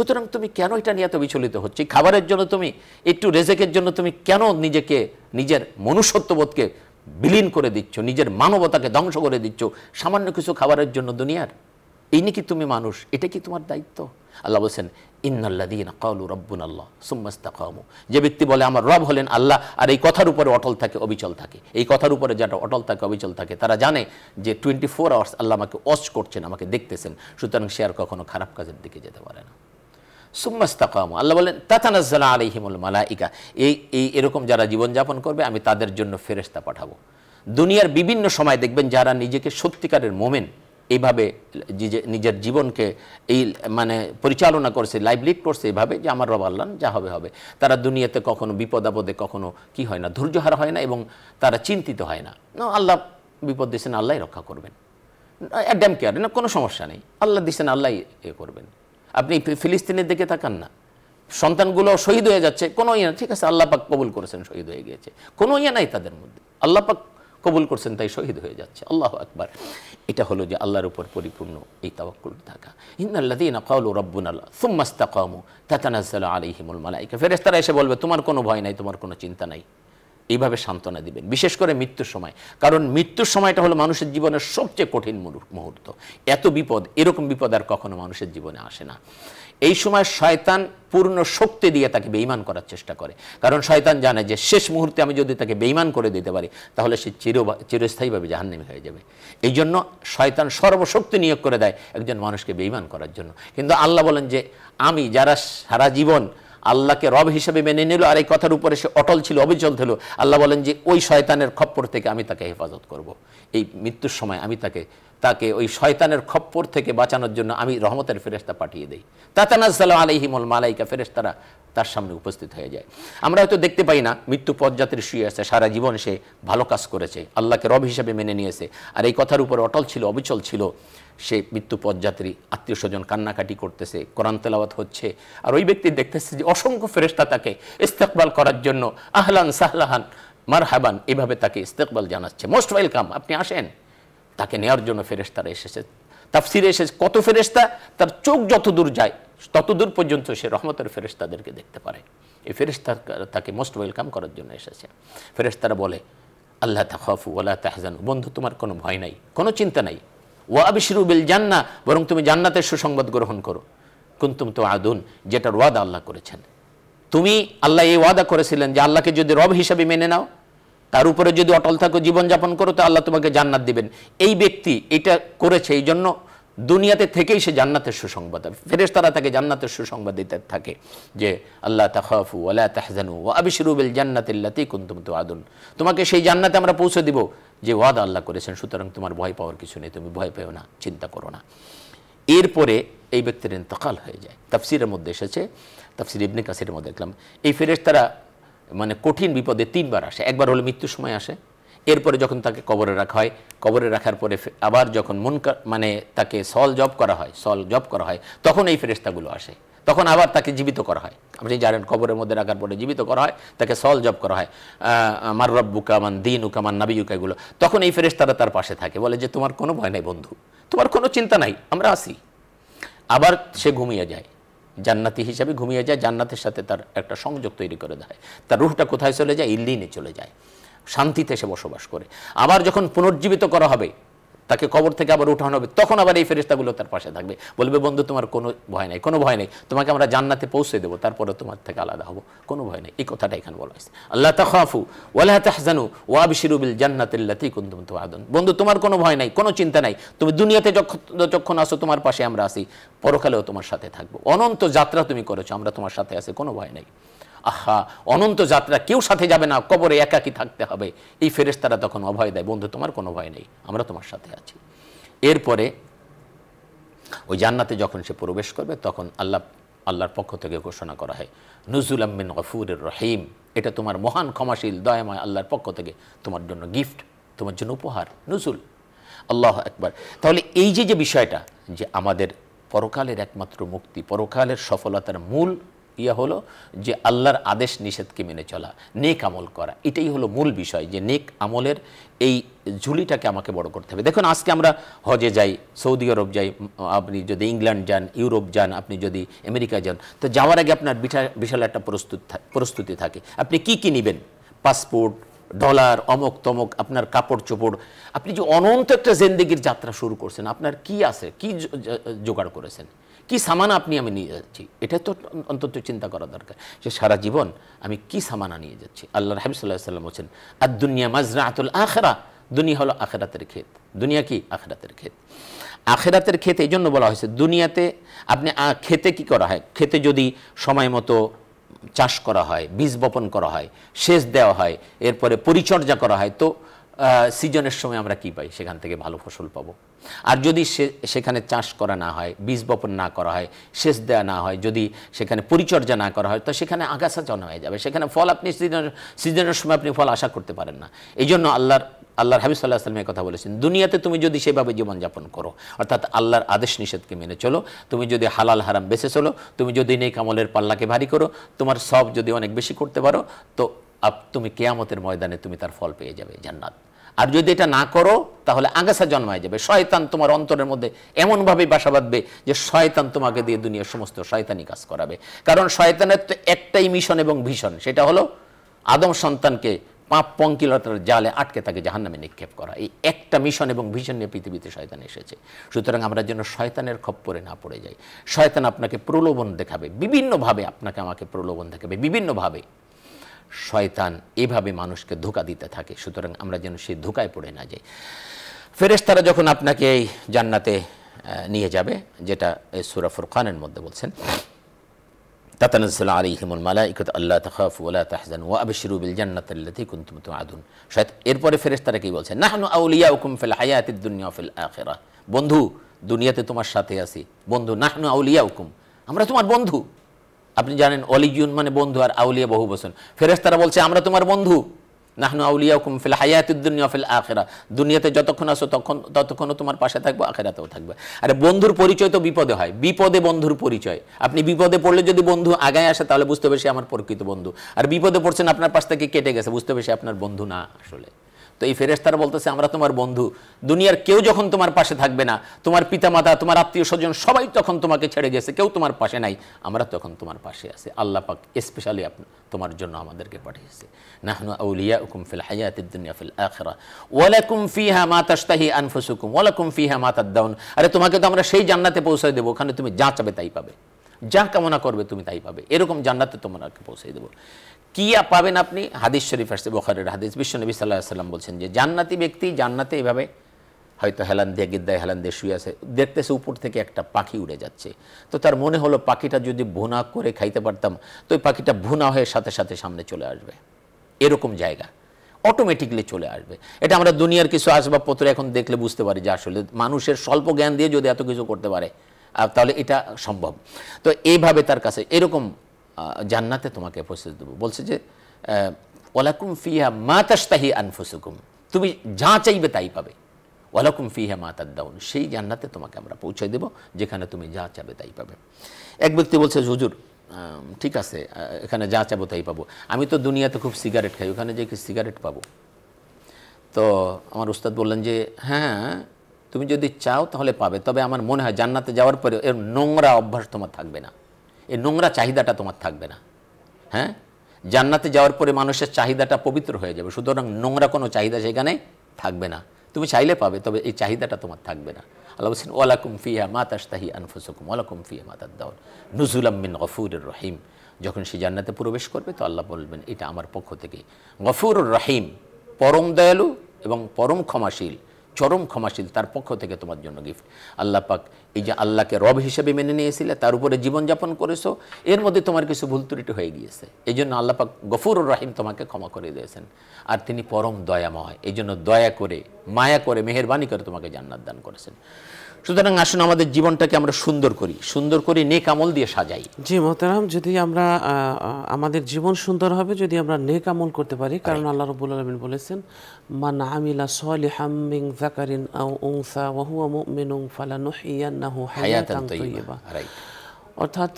সুতরাং তুমি কেন এটা নিয়ে এত বিচলিত হচ্ছে খাবারের জন্য তুমি একটু রেজেকের জন্য তুমি কেন নিজেকে নিজের মনুষ্যত্ববোধকে বিলীন করে দিচ্ছ নিজের মানবতাকে ধ্বংস করে দিচ্ছ সামান্য কিছু খাবারের জন্য দুনিয়ার এই নাকি তুমি মানুষ এটা কি তোমার দায়িত্ব আল্লাহ বলছেন ইন্নাল্লাদিন কালু রব্বুন আল্লাহ সুম্মাস্তাকামু যে ব্যক্তি বলে আমার রব হলেন আল্লাহ আর এই কথার উপরে অটল থাকে অবিচল থাকে এই কথার উপরে যারা অটল থাকে অবিচল থাকে তারা জানে যে টোয়েন্টি ফোর আওয়ার্স আল্লাহ আমাকে ওয়াচ করছেন আমাকে দেখতেছেন সুতরাং সে আর কখনো খারাপ কাজের দিকে যেতে পারে না সুম্মাস্তাকামু আল্লাহ বলেন তাতানাজ্জালা আলাইহিমুল মালাইকা এই এই এরকম যারা জীবনযাপন করবে আমি তাদের জন্য ফেরেস্তা পাঠাবো দুনিয়ার বিভিন্ন সময় দেখবেন যারা নিজেকে সত্যিকারের মোমেন এইভাবে নিজের জীবনকে এই মানে পরিচালনা করছে লাইভ লিড করছে এইভাবে যে আমার রব আল্লাহ যা হবে হবে তারা দুনিয়াতে কখনো বিপদ আপদে কখনো কি হয় না ধৈর্যহারা হয় না এবং তারা চিন্তিত হয় না আল্লাহ বিপদ দিয়েছেন আল্লাহ রক্ষা করবেন ড্যাম কেয়ার না কোনো সমস্যা নেই আল্লাহ দিয়েছেন আল্লাহ এ করবেন আপনি ফিলিস্তিনের দিকে থাকান না সন্তানগুলো শহীদ হয়ে যাচ্ছে কোনো ইয়ে ঠিক আছে আল্লাপাক কবুল করেছেন শহীদ হয়ে গিয়েছে কোনো ইয়ে নাই তাদের মধ্যে আল্লাপাক কবুল করছেন তাই শহীদ হয়ে যাচ্ছে আল্লাহ আকবার এটা হলো যে আল্লাহর উপর পরিপূর্ণ এই তাওয়াক্কুল থাকা ইন্নাল্লাদিন কাউলু রব্বুন আল্লাহ সুম্মাস্তাকামু তাতানাজ্জালু আলাইহিমুল মালাইকা ফেরেস্তারা এসে বলবে তোমার কোনো ভয় নাই তোমার কোনো চিন্তা নাই এইভাবে সান্ত্বনা দিবেন বিশেষ করে মৃত্যুর সময় কারণ মৃত্যুর সময়টা হলো মানুষের জীবনের সবচেয়ে কঠিন মুহূর্ত এত বিপদ এরকম বিপদ আর কখনো মানুষের জীবনে আসে না এই সময় শয়তান পূর্ণ শক্তি দিয়ে তাকে বেইমান করার চেষ্টা করে কারণ শয়তান জানে যে শেষ মুহূর্তে আমি যদি তাকে বেইমান করে দিতে পারি তাহলে সে চির চিরস্থায়ীভাবে জাহান্নামী হয়ে যাবে এই জন্য শয়তান সর্বশক্তি নিয়োগ করে দেয় একজন মানুষকে বেইমান করার জন্য কিন্তু আল্লাহ বলেন যে আমি যারা সারা জীবন আল্লাহকে রব হিসেবে মেনে নিল আর এই কথার উপরে সে অটল ছিল অবিচল ছিল আল্লাহ বলেন যে ওই শয়তানের খপ্পর থেকে আমি তাকে হেফাজত করব। এই মৃত্যুর সময় আমি তাকে তাকে ওই শয়তানের খপ্পর থেকে বাঁচানোর জন্য আমি রহমতের ফেরেস্তা পাঠিয়ে দিই তাতানাজ্জাল আলহিমল মালাইকা ফেরেস্তারা তার সামনে উপস্থিত হয়ে যায় আমরা হয়তো দেখতে পাই না মৃত্যু পদযাত্রী শুয়ে আছে সারা জীবন সে ভালো কাজ করেছে আল্লাহকে রব হিসেবে মেনে নিয়েছে আর এই কথার উপর অটল ছিল অবিচল ছিল সে মৃত্যু পদযাত্রী আত্মীয় স্বজন কান্নাকাটি করতেছে কোরআন তেলাওয়াত হচ্ছে আর ওই ব্যক্তি দেখতেছে যে অসংখ্য ফেরেস্তা তাকে ইস্তেকবাল করার জন্য আহলান সাহলাহান মারহাবান এভাবে তাকে ইস্তেকবাল জানাচ্ছে মোস্ট ওয়েলকাম আপনি আসেন তাকে নেওয়ার জন্য ফেরেস্তারা এসেছে তাফসিরে এসে কত ফেরেস্তা তার চোখ যত দূর যায় ততদূর পর্যন্ত সে রহমতের ফেরেস্তাদেরকে দেখতে পারে এই ফেরেস্তা তাকে মোস্ট ওয়েলকাম করার জন্য এসেছে ফেরেস্তারা বলে আল্লাহ তাহফু আল্লাহ তাহজানু বন্ধু তোমার কোনো ভয় নাই কোনো চিন্তা নাই ওয়াবিশরু বিল জান্না বরং তুমি জান্নাতের সুসংবাদ গ্রহণ করো কুন্তুম তো আদুন যেটার ওয়াদা আল্লাহ করেছেন তুমি আল্লাহ এই ওয়াদা করেছিলেন যে আল্লাহকে যদি রব হিসাবে মেনে নাও তার উপরে যদি অটল থাকো জীবনযাপন করো তো আল্লাহ তোমাকে জান্নাত দিবেন এই ব্যক্তি এটা করেছে এই জন্য দুনিয়াতে থেকেই সে জান্নাতের সুসংবাদ ফেরেস তারা তাকে জান্নাতের সুসংবাদ দিতে থাকে যে আল্লাহ তাহফু আল্লাহ তাহজানু আবিসরুবিল জান্নাতিল্লাতেই কুন্তুম তো আদুন তোমাকে সেই জান্নাতে আমরা পৌঁছে দিব যে ওয়াদা আল্লাহ করেছেন সুতরাং তোমার ভয় পাওয়ার কিছু নেই তুমি ভয় পেও না চিন্তা করো না এরপরে এই ব্যক্তির ইন্তকাল হয়ে যায় তাফসিরের মধ্যে এসেছে তাফসির ইবনে কাসিরের মধ্যে দেখলাম এই ফেরেশতারা মানে কঠিন বিপদে তিনবার আসে একবার হলো মৃত্যুর সময় আসে এরপরে যখন তাকে কবরে রাখা হয় কবরে রাখার পরে আবার যখন মন মানে তাকে সল জব করা হয় সল জব করা হয় তখন এই ফেরেস্তাগুলো আসে তখন আবার তাকে জীবিত করা হয় আপনি জানেন কবরের মধ্যে রাখার পরে জীবিত করা হয় তাকে সল জব করা হয় মার রব্বু দিন উকামান নাবিউকা এগুলো তখন এই তারা তার পাশে থাকে বলে যে তোমার কোনো ভয় নাই বন্ধু তোমার কোনো চিন্তা নাই আমরা আসি আবার সে ঘুমিয়ে যায় জান্নাতি হিসাবে ঘুমিয়ে যায় জান্নাতের সাথে তার একটা সংযোগ তৈরি করে দেয় তার রুহটা কোথায় চলে যায় ইল্লিনে চলে যায় শান্তিতে সে বসবাস করে আবার যখন পুনর্জীবিত করা হবে তাকে কবর থেকে আবার উঠানো হবে তখন আবার এই ফেরিস্তাগুলো তার পাশে থাকবে বলবে বন্ধু তোমার কোনো ভয় নেই কোনো ভয় নেই তোমাকে আমরা জান্নাতে পৌঁছে দেবো তারপরে তোমার থেকে আলাদা হবো কোনো ভয় নেই এই কথাটা এখানে বলা হয়েছে আল্লাহ তাহাফু ওয়াল্লাহ তাহজানু ওয়াবিশিরুবিল জান্নাতিল্লাতি কুন্তুম তো বন্ধু তোমার কোনো ভয় নাই কোনো চিন্তা নাই তুমি দুনিয়াতে যখন আসো তোমার পাশে আমরা আসি পরকালেও তোমার সাথে থাকবো অনন্ত যাত্রা তুমি করেছো আমরা তোমার সাথে আছি কোনো ভয় নাই আহা অনন্ত যাত্রা কেউ সাথে যাবে না কবরে একাকি থাকতে হবে এই ফেরেস্তারা তখন অভয় দেয় বন্ধু তোমার কোনো ভয় নেই আমরা তোমার সাথে আছি এরপরে ওই জান্নাতে যখন সে প্রবেশ করবে তখন আল্লাহ আল্লাহর পক্ষ থেকে ঘোষণা করা হয় নজরুল আমিন গফুরের রহিম এটা তোমার মহান ক্ষমাশীল দয়াময় আল্লাহর পক্ষ থেকে তোমার জন্য গিফট তোমার জন্য উপহার নজরুল আল্লাহ একবার তাহলে এই যে যে বিষয়টা যে আমাদের পরকালের একমাত্র মুক্তি পরকালের সফলতার মূল ইয়া হলো যে আল্লাহর আদেশ নিষেধকে মেনে চলা নেক আমল করা এটাই হলো মূল বিষয় যে নেক আমলের এই ঝুলিটাকে আমাকে বড় করতে হবে দেখুন আজকে আমরা হজে যাই সৌদি আরব যাই আপনি যদি ইংল্যান্ড যান ইউরোপ যান আপনি যদি আমেরিকা যান তো যাওয়ার আগে আপনার বিশাল একটা প্রস্তুত প্রস্তুতি থাকে আপনি কি কি নেবেন পাসপোর্ট ডলার অমক তমক আপনার কাপড় চোপড় আপনি যে অনন্ত একটা জেন্দিগির যাত্রা শুরু করছেন আপনার কি আছে কি জোগাড় করেছেন কি সামান আপনি আমি নিয়ে যাচ্ছি এটা তো অন্তত চিন্তা করা দরকার যে সারা জীবন আমি কি সামানা নিয়ে যাচ্ছি আল্লাহ রাহিব সাল্লাহ সাল্লাম বলছেন আর দুনিয়া মাজরা আতুল আখরা দুনিয়া হলো আখেরাতের ক্ষেত দুনিয়া কি আখেরাতের ক্ষেত আখেরাতের ক্ষেত এই জন্য বলা হয়েছে দুনিয়াতে আপনি খেতে কি করা হয় খেতে যদি সময় মতো চাষ করা হয় বীজ বপন করা হয় সেচ দেওয়া হয় এরপরে পরিচর্যা করা হয় তো সিজনের সময় আমরা কি পাই সেখান থেকে ভালো ফসল পাবো আর যদি সেখানে চাষ করা না হয় বীজ বপন না করা হয় সেচ দেওয়া না হয় যদি সেখানে পরিচর্যা না করা হয় তো সেখানে আগাছা জন্ম হয়ে যাবে সেখানে ফল আপনি সিজনের সময় আপনি ফল আশা করতে পারেন না এই জন্য আল্লাহর আল্লাহর হাবিব সাল্লাহ আসলামের কথা বলেছেন দুনিয়াতে তুমি যদি সেভাবে জীবনযাপন করো অর্থাৎ আল্লাহর আদেশ নিষেধকে মেনে চলো তুমি যদি হালাল হারাম বেছে চলো তুমি যদি নেই কামলের পাল্লাকে ভারী করো তোমার সব যদি অনেক বেশি করতে পারো তো আপ তুমি কেয়ামতের ময়দানে তুমি তার ফল পেয়ে যাবে জান্নাত আর যদি এটা না করো তাহলে আগাছা জন্মায় যাবে শয়তান তোমার অন্তরের মধ্যে এমনভাবেই বাসা বাঁধবে যে শয়তান তোমাকে দিয়ে দুনিয়ার সমস্ত শয়তানি কাজ করাবে কারণ শয়তানের তো একটাই মিশন এবং ভীষণ সেটা হলো আদম সন্তানকে পাপ পঙ্কিলতার জালে আটকে তাকে জাহান্নামে নিক্ষেপ করা এই একটা মিশন এবং ভিশন নিয়ে পৃথিবীতে শয়তান এসেছে সুতরাং আমরা যেন শয়তানের খপ্পরে না পড়ে যাই শয়তান আপনাকে প্রলোভন দেখাবে বিভিন্নভাবে আপনাকে আমাকে প্রলোভন দেখাবে বিভিন্নভাবে শয়তান এভাবে মানুষকে ধোকা দিতে থাকে সুতরাং আমরা যেন সেই ধোকায় পড়ে না যাই ফেরেশতারা যখন আপনাকে এই জান্নাতে নিয়ে যাবে যেটা সুরা খানের মধ্যে বলছেন তাতানসুল আলী হিমুল আল্লাহ আদুন এরপরে ফেরেশতারা কি বলছেন নাহনু আউলিয়া দুনিয়া বন্ধু দুনিয়াতে তোমার সাথে আছি বন্ধু নাহনু আউলিয়া হুকুম আমরা তোমার বন্ধু আপনি জানেন অলিগিউন মানে বন্ধু আর আউলিয়া বহু বসন ফেরেস্তারা বলছে আমরা তোমার বন্ধু নাহনু আউলিয়া ফিল হায়াতুদ্দিন ফিল আখেরা দুনিয়াতে যতক্ষণ আসো তখন ততক্ষণও তোমার পাশে থাকবো আখেরাতেও থাকবে আরে বন্ধুর পরিচয় তো বিপদে হয় বিপদে বন্ধুর পরিচয় আপনি বিপদে পড়লে যদি বন্ধু আগায় আসে তাহলে বুঝতে পেরেছি আমার প্রকৃত বন্ধু আর বিপদে পড়ছেন আপনার পাশ থেকে কেটে গেছে বুঝতে পেরেছি আপনার বন্ধু না আসলে তো এই ফেরেস্তার বলতেছে আমরা তোমার বন্ধু দুনিয়ার কেউ যখন তোমার পাশে থাকবে না তোমার পিতামাতা তোমার আত্মীয় স্বজন সবাই তখন তোমাকে ছেড়ে গেছে কেউ তোমার পাশে নাই আমরা তখন তোমার পাশে আছি আল্লাহ পাক স্পেশালি তোমার জন্য আমাদেরকে পাঠিয়েছে নাহনু আউলিয়া উকুম ফিল হায়াতের দুনিয়া ফিল আখরা ওয়ালাকুম ফিহা মা তাস্তাহি আনফুসুকুম ওয়ালাকুম ফিহা মা তাদ্দাউন আরে তোমাকে তো আমরা সেই জান্নাতে পৌঁছে দেবো ওখানে তুমি যা চাবে তাই পাবে যা কামনা করবে তুমি তাই পাবে এরকম জান্নাতে তোমাকে পৌঁছে দেবো কি পাবেন আপনি হাদিস শরীফ আসছে বখারের হাদিস বিশ্বনবী সাল্লাহ সাল্লাম বলছেন যে জান্নাতি ব্যক্তি জান্নাতে এভাবে হয়তো হেলান দিয়ে গিদ্দায় হেলান দিয়ে শুয়ে আছে দেখতেছে উপর থেকে একটা পাখি উড়ে যাচ্ছে তো তার মনে হলো পাখিটা যদি ভুনা করে খাইতে পারতাম তো ওই পাখিটা ভুনা হয়ে সাথে সাথে সামনে চলে আসবে এরকম জায়গা অটোমেটিকলি চলে আসবে এটা আমরা দুনিয়ার কিছু আসবাবপত্র এখন দেখলে বুঝতে পারি যে আসলে মানুষের স্বল্প জ্ঞান দিয়ে যদি এত কিছু করতে পারে তাহলে এটা সম্ভব তো এইভাবে তার কাছে এরকম জান্নাতে তোমাকে পৌঁছে দেবো বলছে যে ওলাকুম ফিহা মা তাস্তাহি আনফুসুকুম তুমি যা চাইবে তাই পাবে ওয়ালাকুম ফিহা মা তাদ্দাউন সেই জান্নাতে তোমাকে আমরা পৌঁছে দেব যেখানে তুমি যা চাবে তাই পাবে এক ব্যক্তি বলছে হুজুর ঠিক আছে এখানে যা চাবো তাই পাবো আমি তো দুনিয়াতে খুব সিগারেট খাই ওখানে যে কি সিগারেট পাবো তো আমার উস্তাদ বললেন যে হ্যাঁ তুমি যদি চাও তাহলে পাবে তবে আমার মনে হয় জান্নাতে যাওয়ার পরে এর নোংরা অভ্যাস তোমার থাকবে না এই নোংরা চাহিদাটা তোমার থাকবে না হ্যাঁ জান্নাতে যাওয়ার পরে মানুষের চাহিদাটা পবিত্র হয়ে যাবে সুতরাং নোংরা কোনো চাহিদা সেখানে থাকবে না তুমি চাইলে পাবে তবে এই চাহিদাটা তোমার থাকবে না আল্লাহ বলছেন ওয়ালাকুম ফিয়া মাতাস্তাহি আনফুসকুম ওয়ালাকুম ফিয়া মাতাদ্দাউল নুজুলাম মিন গফুরের রহিম যখন সে জান্নাতে প্রবেশ করবে তো আল্লাহ বলবেন এটা আমার পক্ষ থেকে গফুর রহিম পরম দয়ালু এবং পরম ক্ষমাশীল চরম ক্ষমাশীল তার পক্ষ থেকে তোমার জন্য গিফট আল্লাহ পাক এই যে আল্লাহকে রব হিসেবে মেনে নিয়েছিলে তার উপরে জীবনযাপন করেছো এর মধ্যে তোমার কিছু ভুল ত্রুটি হয়ে গিয়েছে এই জন্য আল্লাহ পাক রাহিম তোমাকে ক্ষমা করে দিয়েছেন আর তিনি পরম দয়াময় এই জন্য দয়া করে মায়া করে মেহরবানি করে তোমাকে জান্নাত দান করেছেন সুতরাং আসুন আমাদের জীবনটাকে আমরা সুন্দর করি সুন্দর করে নেক আমল দিয়ে সাজাই জি মোহতারাম যদি আমরা আমাদের জীবন সুন্দর হবে যদি আমরা নেক আমল করতে পারি কারণ আল্লাহ রবুল আলমিন বলেছেন মান আমিলা সলিহাম মিন জাকারিন আও উনসা ওয়া হুয়া মুমিনুন ফালানুহিয়ান্নাহু হায়াতান অর্থাৎ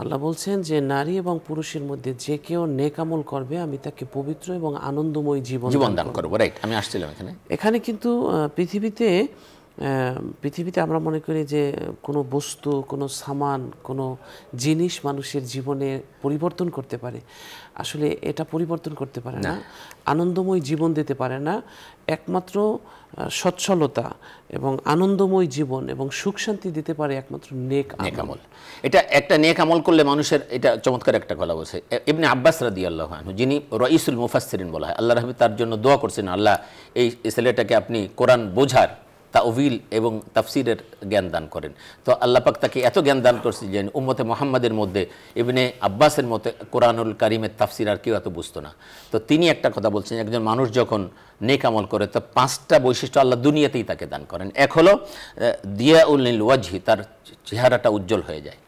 আল্লাহ বলছেন যে নারী এবং পুরুষের মধ্যে যে কেউ নেকামল করবে আমি তাকে পবিত্র এবং আনন্দময় জীবন জীবন দান করবো রাইট আমি আসছিলাম এখানে এখানে কিন্তু পৃথিবীতে পৃথিবীতে আমরা মনে করি যে কোনো বস্তু কোনো সামান কোনো জিনিস মানুষের জীবনে পরিবর্তন করতে পারে আসলে এটা পরিবর্তন করতে পারে না আনন্দময় জীবন দিতে পারে না একমাত্র সচ্ছলতা এবং আনন্দময় জীবন এবং সুখ শান্তি দিতে পারে একমাত্র নেক আমল এটা একটা নেক আমল করলে মানুষের এটা চমৎকার একটা গলা বলছে এমনি আব্বাস রাদি আল্লাহ আনহু যিনি রইসুল মুফাসসিরিন বলা হয় আল্লাহ রহমি তার জন্য দোয়া করছেন আল্লাহ এই ছেলেটাকে আপনি কোরআন বোঝার তাওবিল এবং তাফসিরের জ্ঞান দান করেন তো আল্লাপাক তাকে এত জ্ঞান দান করছে যে উম্মতে মোহাম্মদের মধ্যে ইবনে আব্বাসের মতে কোরআনুল কারিমের তাফসির আর কেউ এত বুঝতো না তো তিনি একটা কথা বলছেন একজন মানুষ যখন নেক আমল করে তো পাঁচটা বৈশিষ্ট্য আল্লাহ দুনিয়াতেই তাকে দান করেন এক হলো দিয়া উল নীল ওয়াজহি তার চেহারাটা উজ্জ্বল হয়ে যায়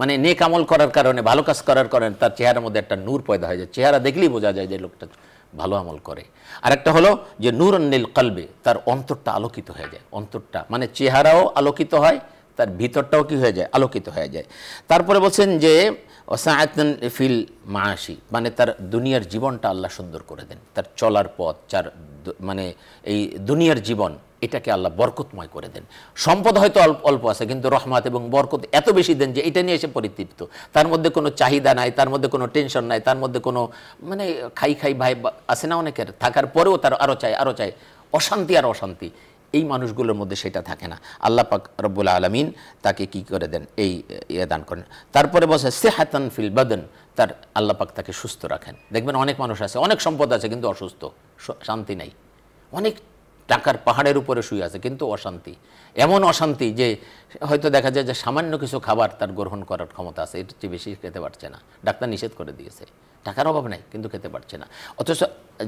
মানে নেক আমল করার কারণে ভালো কাজ করার কারণে তার চেহারার মধ্যে একটা নূর পয়দা হয়ে যায় চেহারা দেখলেই বোঝা যায় যে লোকটা ভালো আমল করে আরেকটা হলো যে নীল কালবে তার অন্তরটা আলোকিত হয়ে যায় অন্তরটা মানে চেহারাও আলোকিত হয় তার ভিতরটাও কি হয়ে যায় আলোকিত হয়ে যায় তারপরে বলছেন যে ওসায়তন ফিল মাসি মানে তার দুনিয়ার জীবনটা আল্লাহ সুন্দর করে দেন তার চলার পথ চার মানে এই দুনিয়ার জীবন এটাকে আল্লাহ বরকতময় করে দেন সম্পদ হয়তো অল্প অল্প আছে কিন্তু রহমাত এবং বরকত এত বেশি দেন যে এটা নিয়ে এসে পরিতৃপ্ত তার মধ্যে কোনো চাহিদা নাই তার মধ্যে কোনো টেনশন নাই তার মধ্যে কোনো মানে খাই খাই ভাই আছে না অনেকের থাকার পরেও তার আরও চাই আরও চাই অশান্তি আর অশান্তি এই মানুষগুলোর মধ্যে সেটা থাকে না আল্লাহ পাক রব্বুল আলমিন তাকে কি করে দেন এই ইয়ে দান করেন তারপরে বসে সেহাতন ফিল বাদন তার আল্লাহ পাক তাকে সুস্থ রাখেন দেখবেন অনেক মানুষ আছে অনেক সম্পদ আছে কিন্তু অসুস্থ শান্তি নাই অনেক টাকার পাহাড়ের উপরে শুয়ে আছে কিন্তু অশান্তি এমন অশান্তি যে হয়তো দেখা যায় যে সামান্য কিছু খাবার তার গ্রহণ করার ক্ষমতা আছে এর চেয়ে বেশি খেতে পারছে না ডাক্তার নিষেধ করে দিয়েছে টাকার অভাব নাই কিন্তু খেতে পারছে না অথচ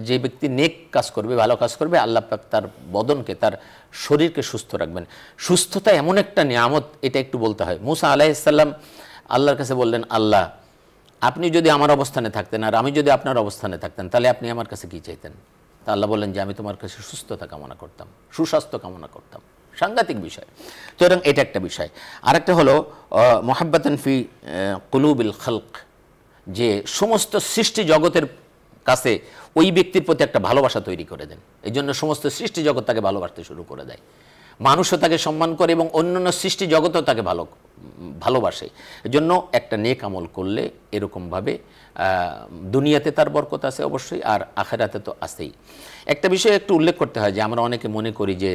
যে ব্যক্তি নেক কাজ করবে ভালো কাজ করবে আল্লাহ পাক তার বদনকে তার শরীরকে সুস্থ রাখবেন সুস্থতা এমন একটা নিয়ামত এটা একটু বলতে হয় মুসা আলাইসাল্লাম আল্লাহর কাছে বললেন আল্লাহ আপনি যদি আমার অবস্থানে থাকতেন আর আমি যদি আপনার অবস্থানে থাকতেন তাহলে আপনি আমার কাছে কী চাইতেন তা আল্লাহ বললেন যে আমি তোমার কাছে সুস্থতা কামনা করতাম সুস্বাস্থ্য কামনা করতাম সাংঘাতিক বিষয় তো এরকম এটা একটা বিষয় আর একটা হলো মোহাব্বাতন ফি কুলুবিল খালক যে সমস্ত সৃষ্টি জগতের কাছে ওই ব্যক্তির প্রতি একটা ভালোবাসা তৈরি করে দেন এই জন্য সমস্ত সৃষ্টি জগৎ তাকে ভালোবাসতে শুরু করে দেয় মানুষও তাকে সম্মান করে এবং অন্যান্য সৃষ্টি জগতেও তাকে ভালো ভালোবাসে জন্য একটা নেক আমল করলে এরকমভাবে দুনিয়াতে তার বরকত আছে অবশ্যই আর আখেরাতে তো আছেই একটা বিষয় একটু উল্লেখ করতে হয় যে আমরা অনেকে মনে করি যে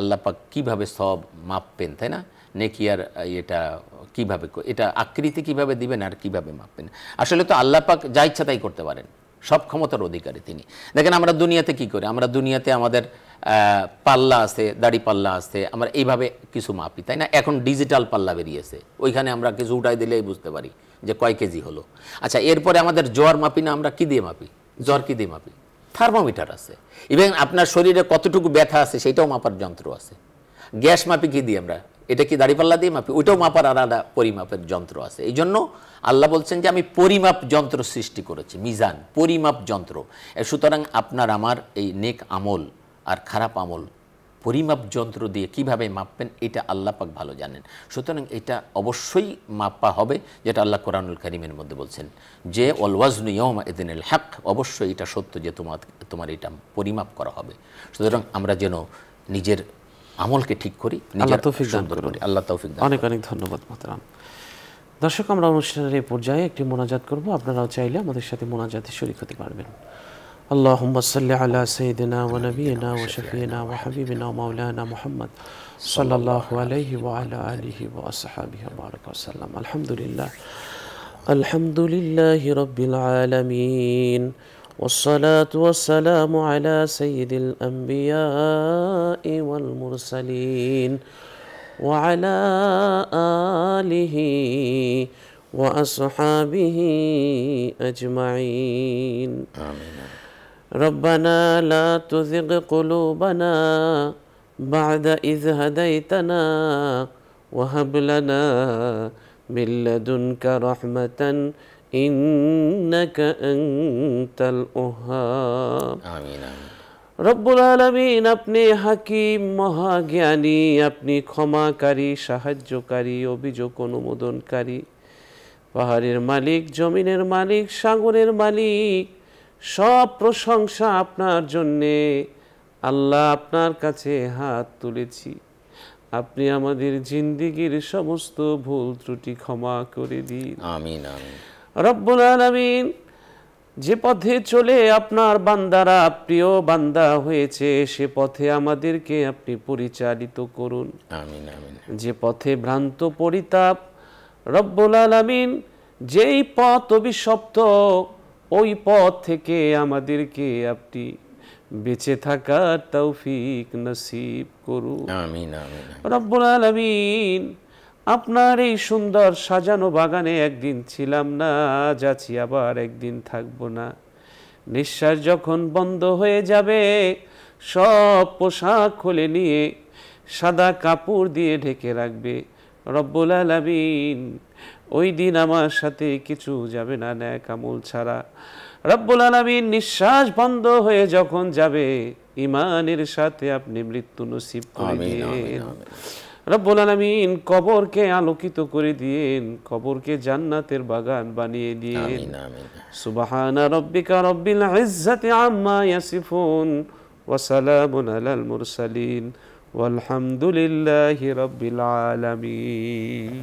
আল্লাপাক কিভাবে সব মাপবেন তাই না নেকি আর এটা কিভাবে এটা আকৃতি কিভাবে দিবেন আর কিভাবে মাপবেন আসলে তো আল্লাপাক যা ইচ্ছা তাই করতে পারেন সব ক্ষমতার অধিকারী তিনি দেখেন আমরা দুনিয়াতে কি করি আমরা দুনিয়াতে আমাদের পাল্লা আছে দাড়ি পাল্লা আছে আমরা এইভাবে কিছু মাপি তাই না এখন ডিজিটাল পাল্লা বেরিয়েছে ওইখানে আমরা কিছু উঠাই দিলেই বুঝতে পারি যে কয় কেজি হলো আচ্ছা এরপরে আমাদের জ্বর মাপি না আমরা কি দিয়ে মাপি জ্বর কি দিয়ে মাপি থার্মোমিটার আছে ইভেন আপনার শরীরে কতটুকু ব্যথা আছে সেটাও মাপার যন্ত্র আছে গ্যাস মাপি কি দিয়ে আমরা এটা কি দাড়িপাল্লা দিয়ে মাপি ওইটাও মাপার আলাদা পরিমাপের যন্ত্র আছে এই জন্য আল্লাহ বলছেন যে আমি পরিমাপ যন্ত্র সৃষ্টি করেছি মিজান পরিমাপ যন্ত্র সুতরাং আপনার আমার এই নেক আমল আর খারাপ আমল পরিমাপ যন্ত্র দিয়ে কিভাবে মাপবেন এটা আল্লাহ পাক ভালো জানেন সুতরাং এটা অবশ্যই মাপা হবে যেটা আল্লাহ কোরআনুল করিমের মধ্যে বলছেন যে অলওয়াজনু ইয়ম এদিনুল হ্যাক অবশ্যই এটা সত্য যে তোমার তোমার এটা পরিমাপ করা হবে সুতরাং আমরা যেন নিজের আমলকে ঠিক করি আল্লাহ তৌফিক সুন্দর করি আল্লাহ তৌফিক অনেক অনেক ধন্যবাদ মহতারাম দর্শক আমরা অনুষ্ঠানের এই পর্যায়ে একটি মোনাজাত করব আপনারাও চাইলে আমাদের সাথে মোনাজাতে শরিক হতে পারবেন اللهم صل على سيدنا ونبينا وشفينا وحبيبنا ومولانا محمد صلى الله عليه وعلى آله وأصحابه وبارك وسلم الحمد لله الحمد لله رب العالمين والصلاة والسلام على سيد الأنبياء والمرسلين وعلى آله وأصحابه أجمعين آمين ربنا لا تزغ قلوبنا بعد إذ هديتنا وهب لنا من لدنك رحمة ইন্নাকা আনতাল ওহাব আমিন আমিন রব্বুল আলমিন আপনি হাকিম মহাজ্ঞানী আপনি ক্ষমাকারী সাহায্যকারী অভিযোগ অনুমোদনকারী পাহাড়ের মালিক জমিনের মালিক সাগরের মালিক সব প্রশংসা আপনার জন্যে আল্লাহ আপনার কাছে হাত তুলেছি আপনি আমাদের জিন্দিগির সমস্ত ভুল ত্রুটি ক্ষমা করে দিন আমিন আমিন রব্বুল আলমিন যে পথে চলে আপনার বান্দারা প্রিয় বান্দা হয়েছে সে পথে আমাদেরকে আপনি পরিচালিত করুন যে পথে ভ্রান্ত পরিতাপ রব্বুল আলমিন যেই পথ অভিশপ্ত ওই পথ থেকে আমাদেরকে আপনি বেঁচে থাকার তৌফিক নসিব করুন রব্বুল আলমিন আপনার এই সুন্দর সাজানো বাগানে একদিন ছিলাম না যাচ্ছি আবার একদিন থাকব না নিঃশ্বাস যখন বন্ধ হয়ে যাবে সব পোশাক খুলে নিয়ে সাদা কাপড় দিয়ে ঢেকে রাখবে রব্বুল আলমিন ওই দিন আমার সাথে কিছু যাবে না ন্যাক আমল ছাড়া রব্বুল আলমিন নিঃশ্বাস বন্ধ হয়ে যখন যাবে ইমানের সাথে আপনি মৃত্যু নসিব করে রব্বুল আলামিন কবরকে আলোকিত করে দিন কবরকে জান্নাতের বাগান বানিয়ে দিন সুবাহান রব্বিকা রব্বিল ইজ্জতি আম্মা ইয়াসিফুন ওয়া সালামুন আলাল মুরসালিন আলহামদুলিল্লাহি রব্বিল আলামিন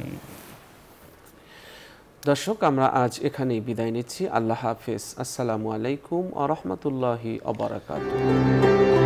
দর্শক আমরা আজ এখানেই বিদায় নিচ্ছি আল্লাহ হাফেজ আসসালামু আলাইকুম আ রহমতুল্লাহি অবরাকাতুহু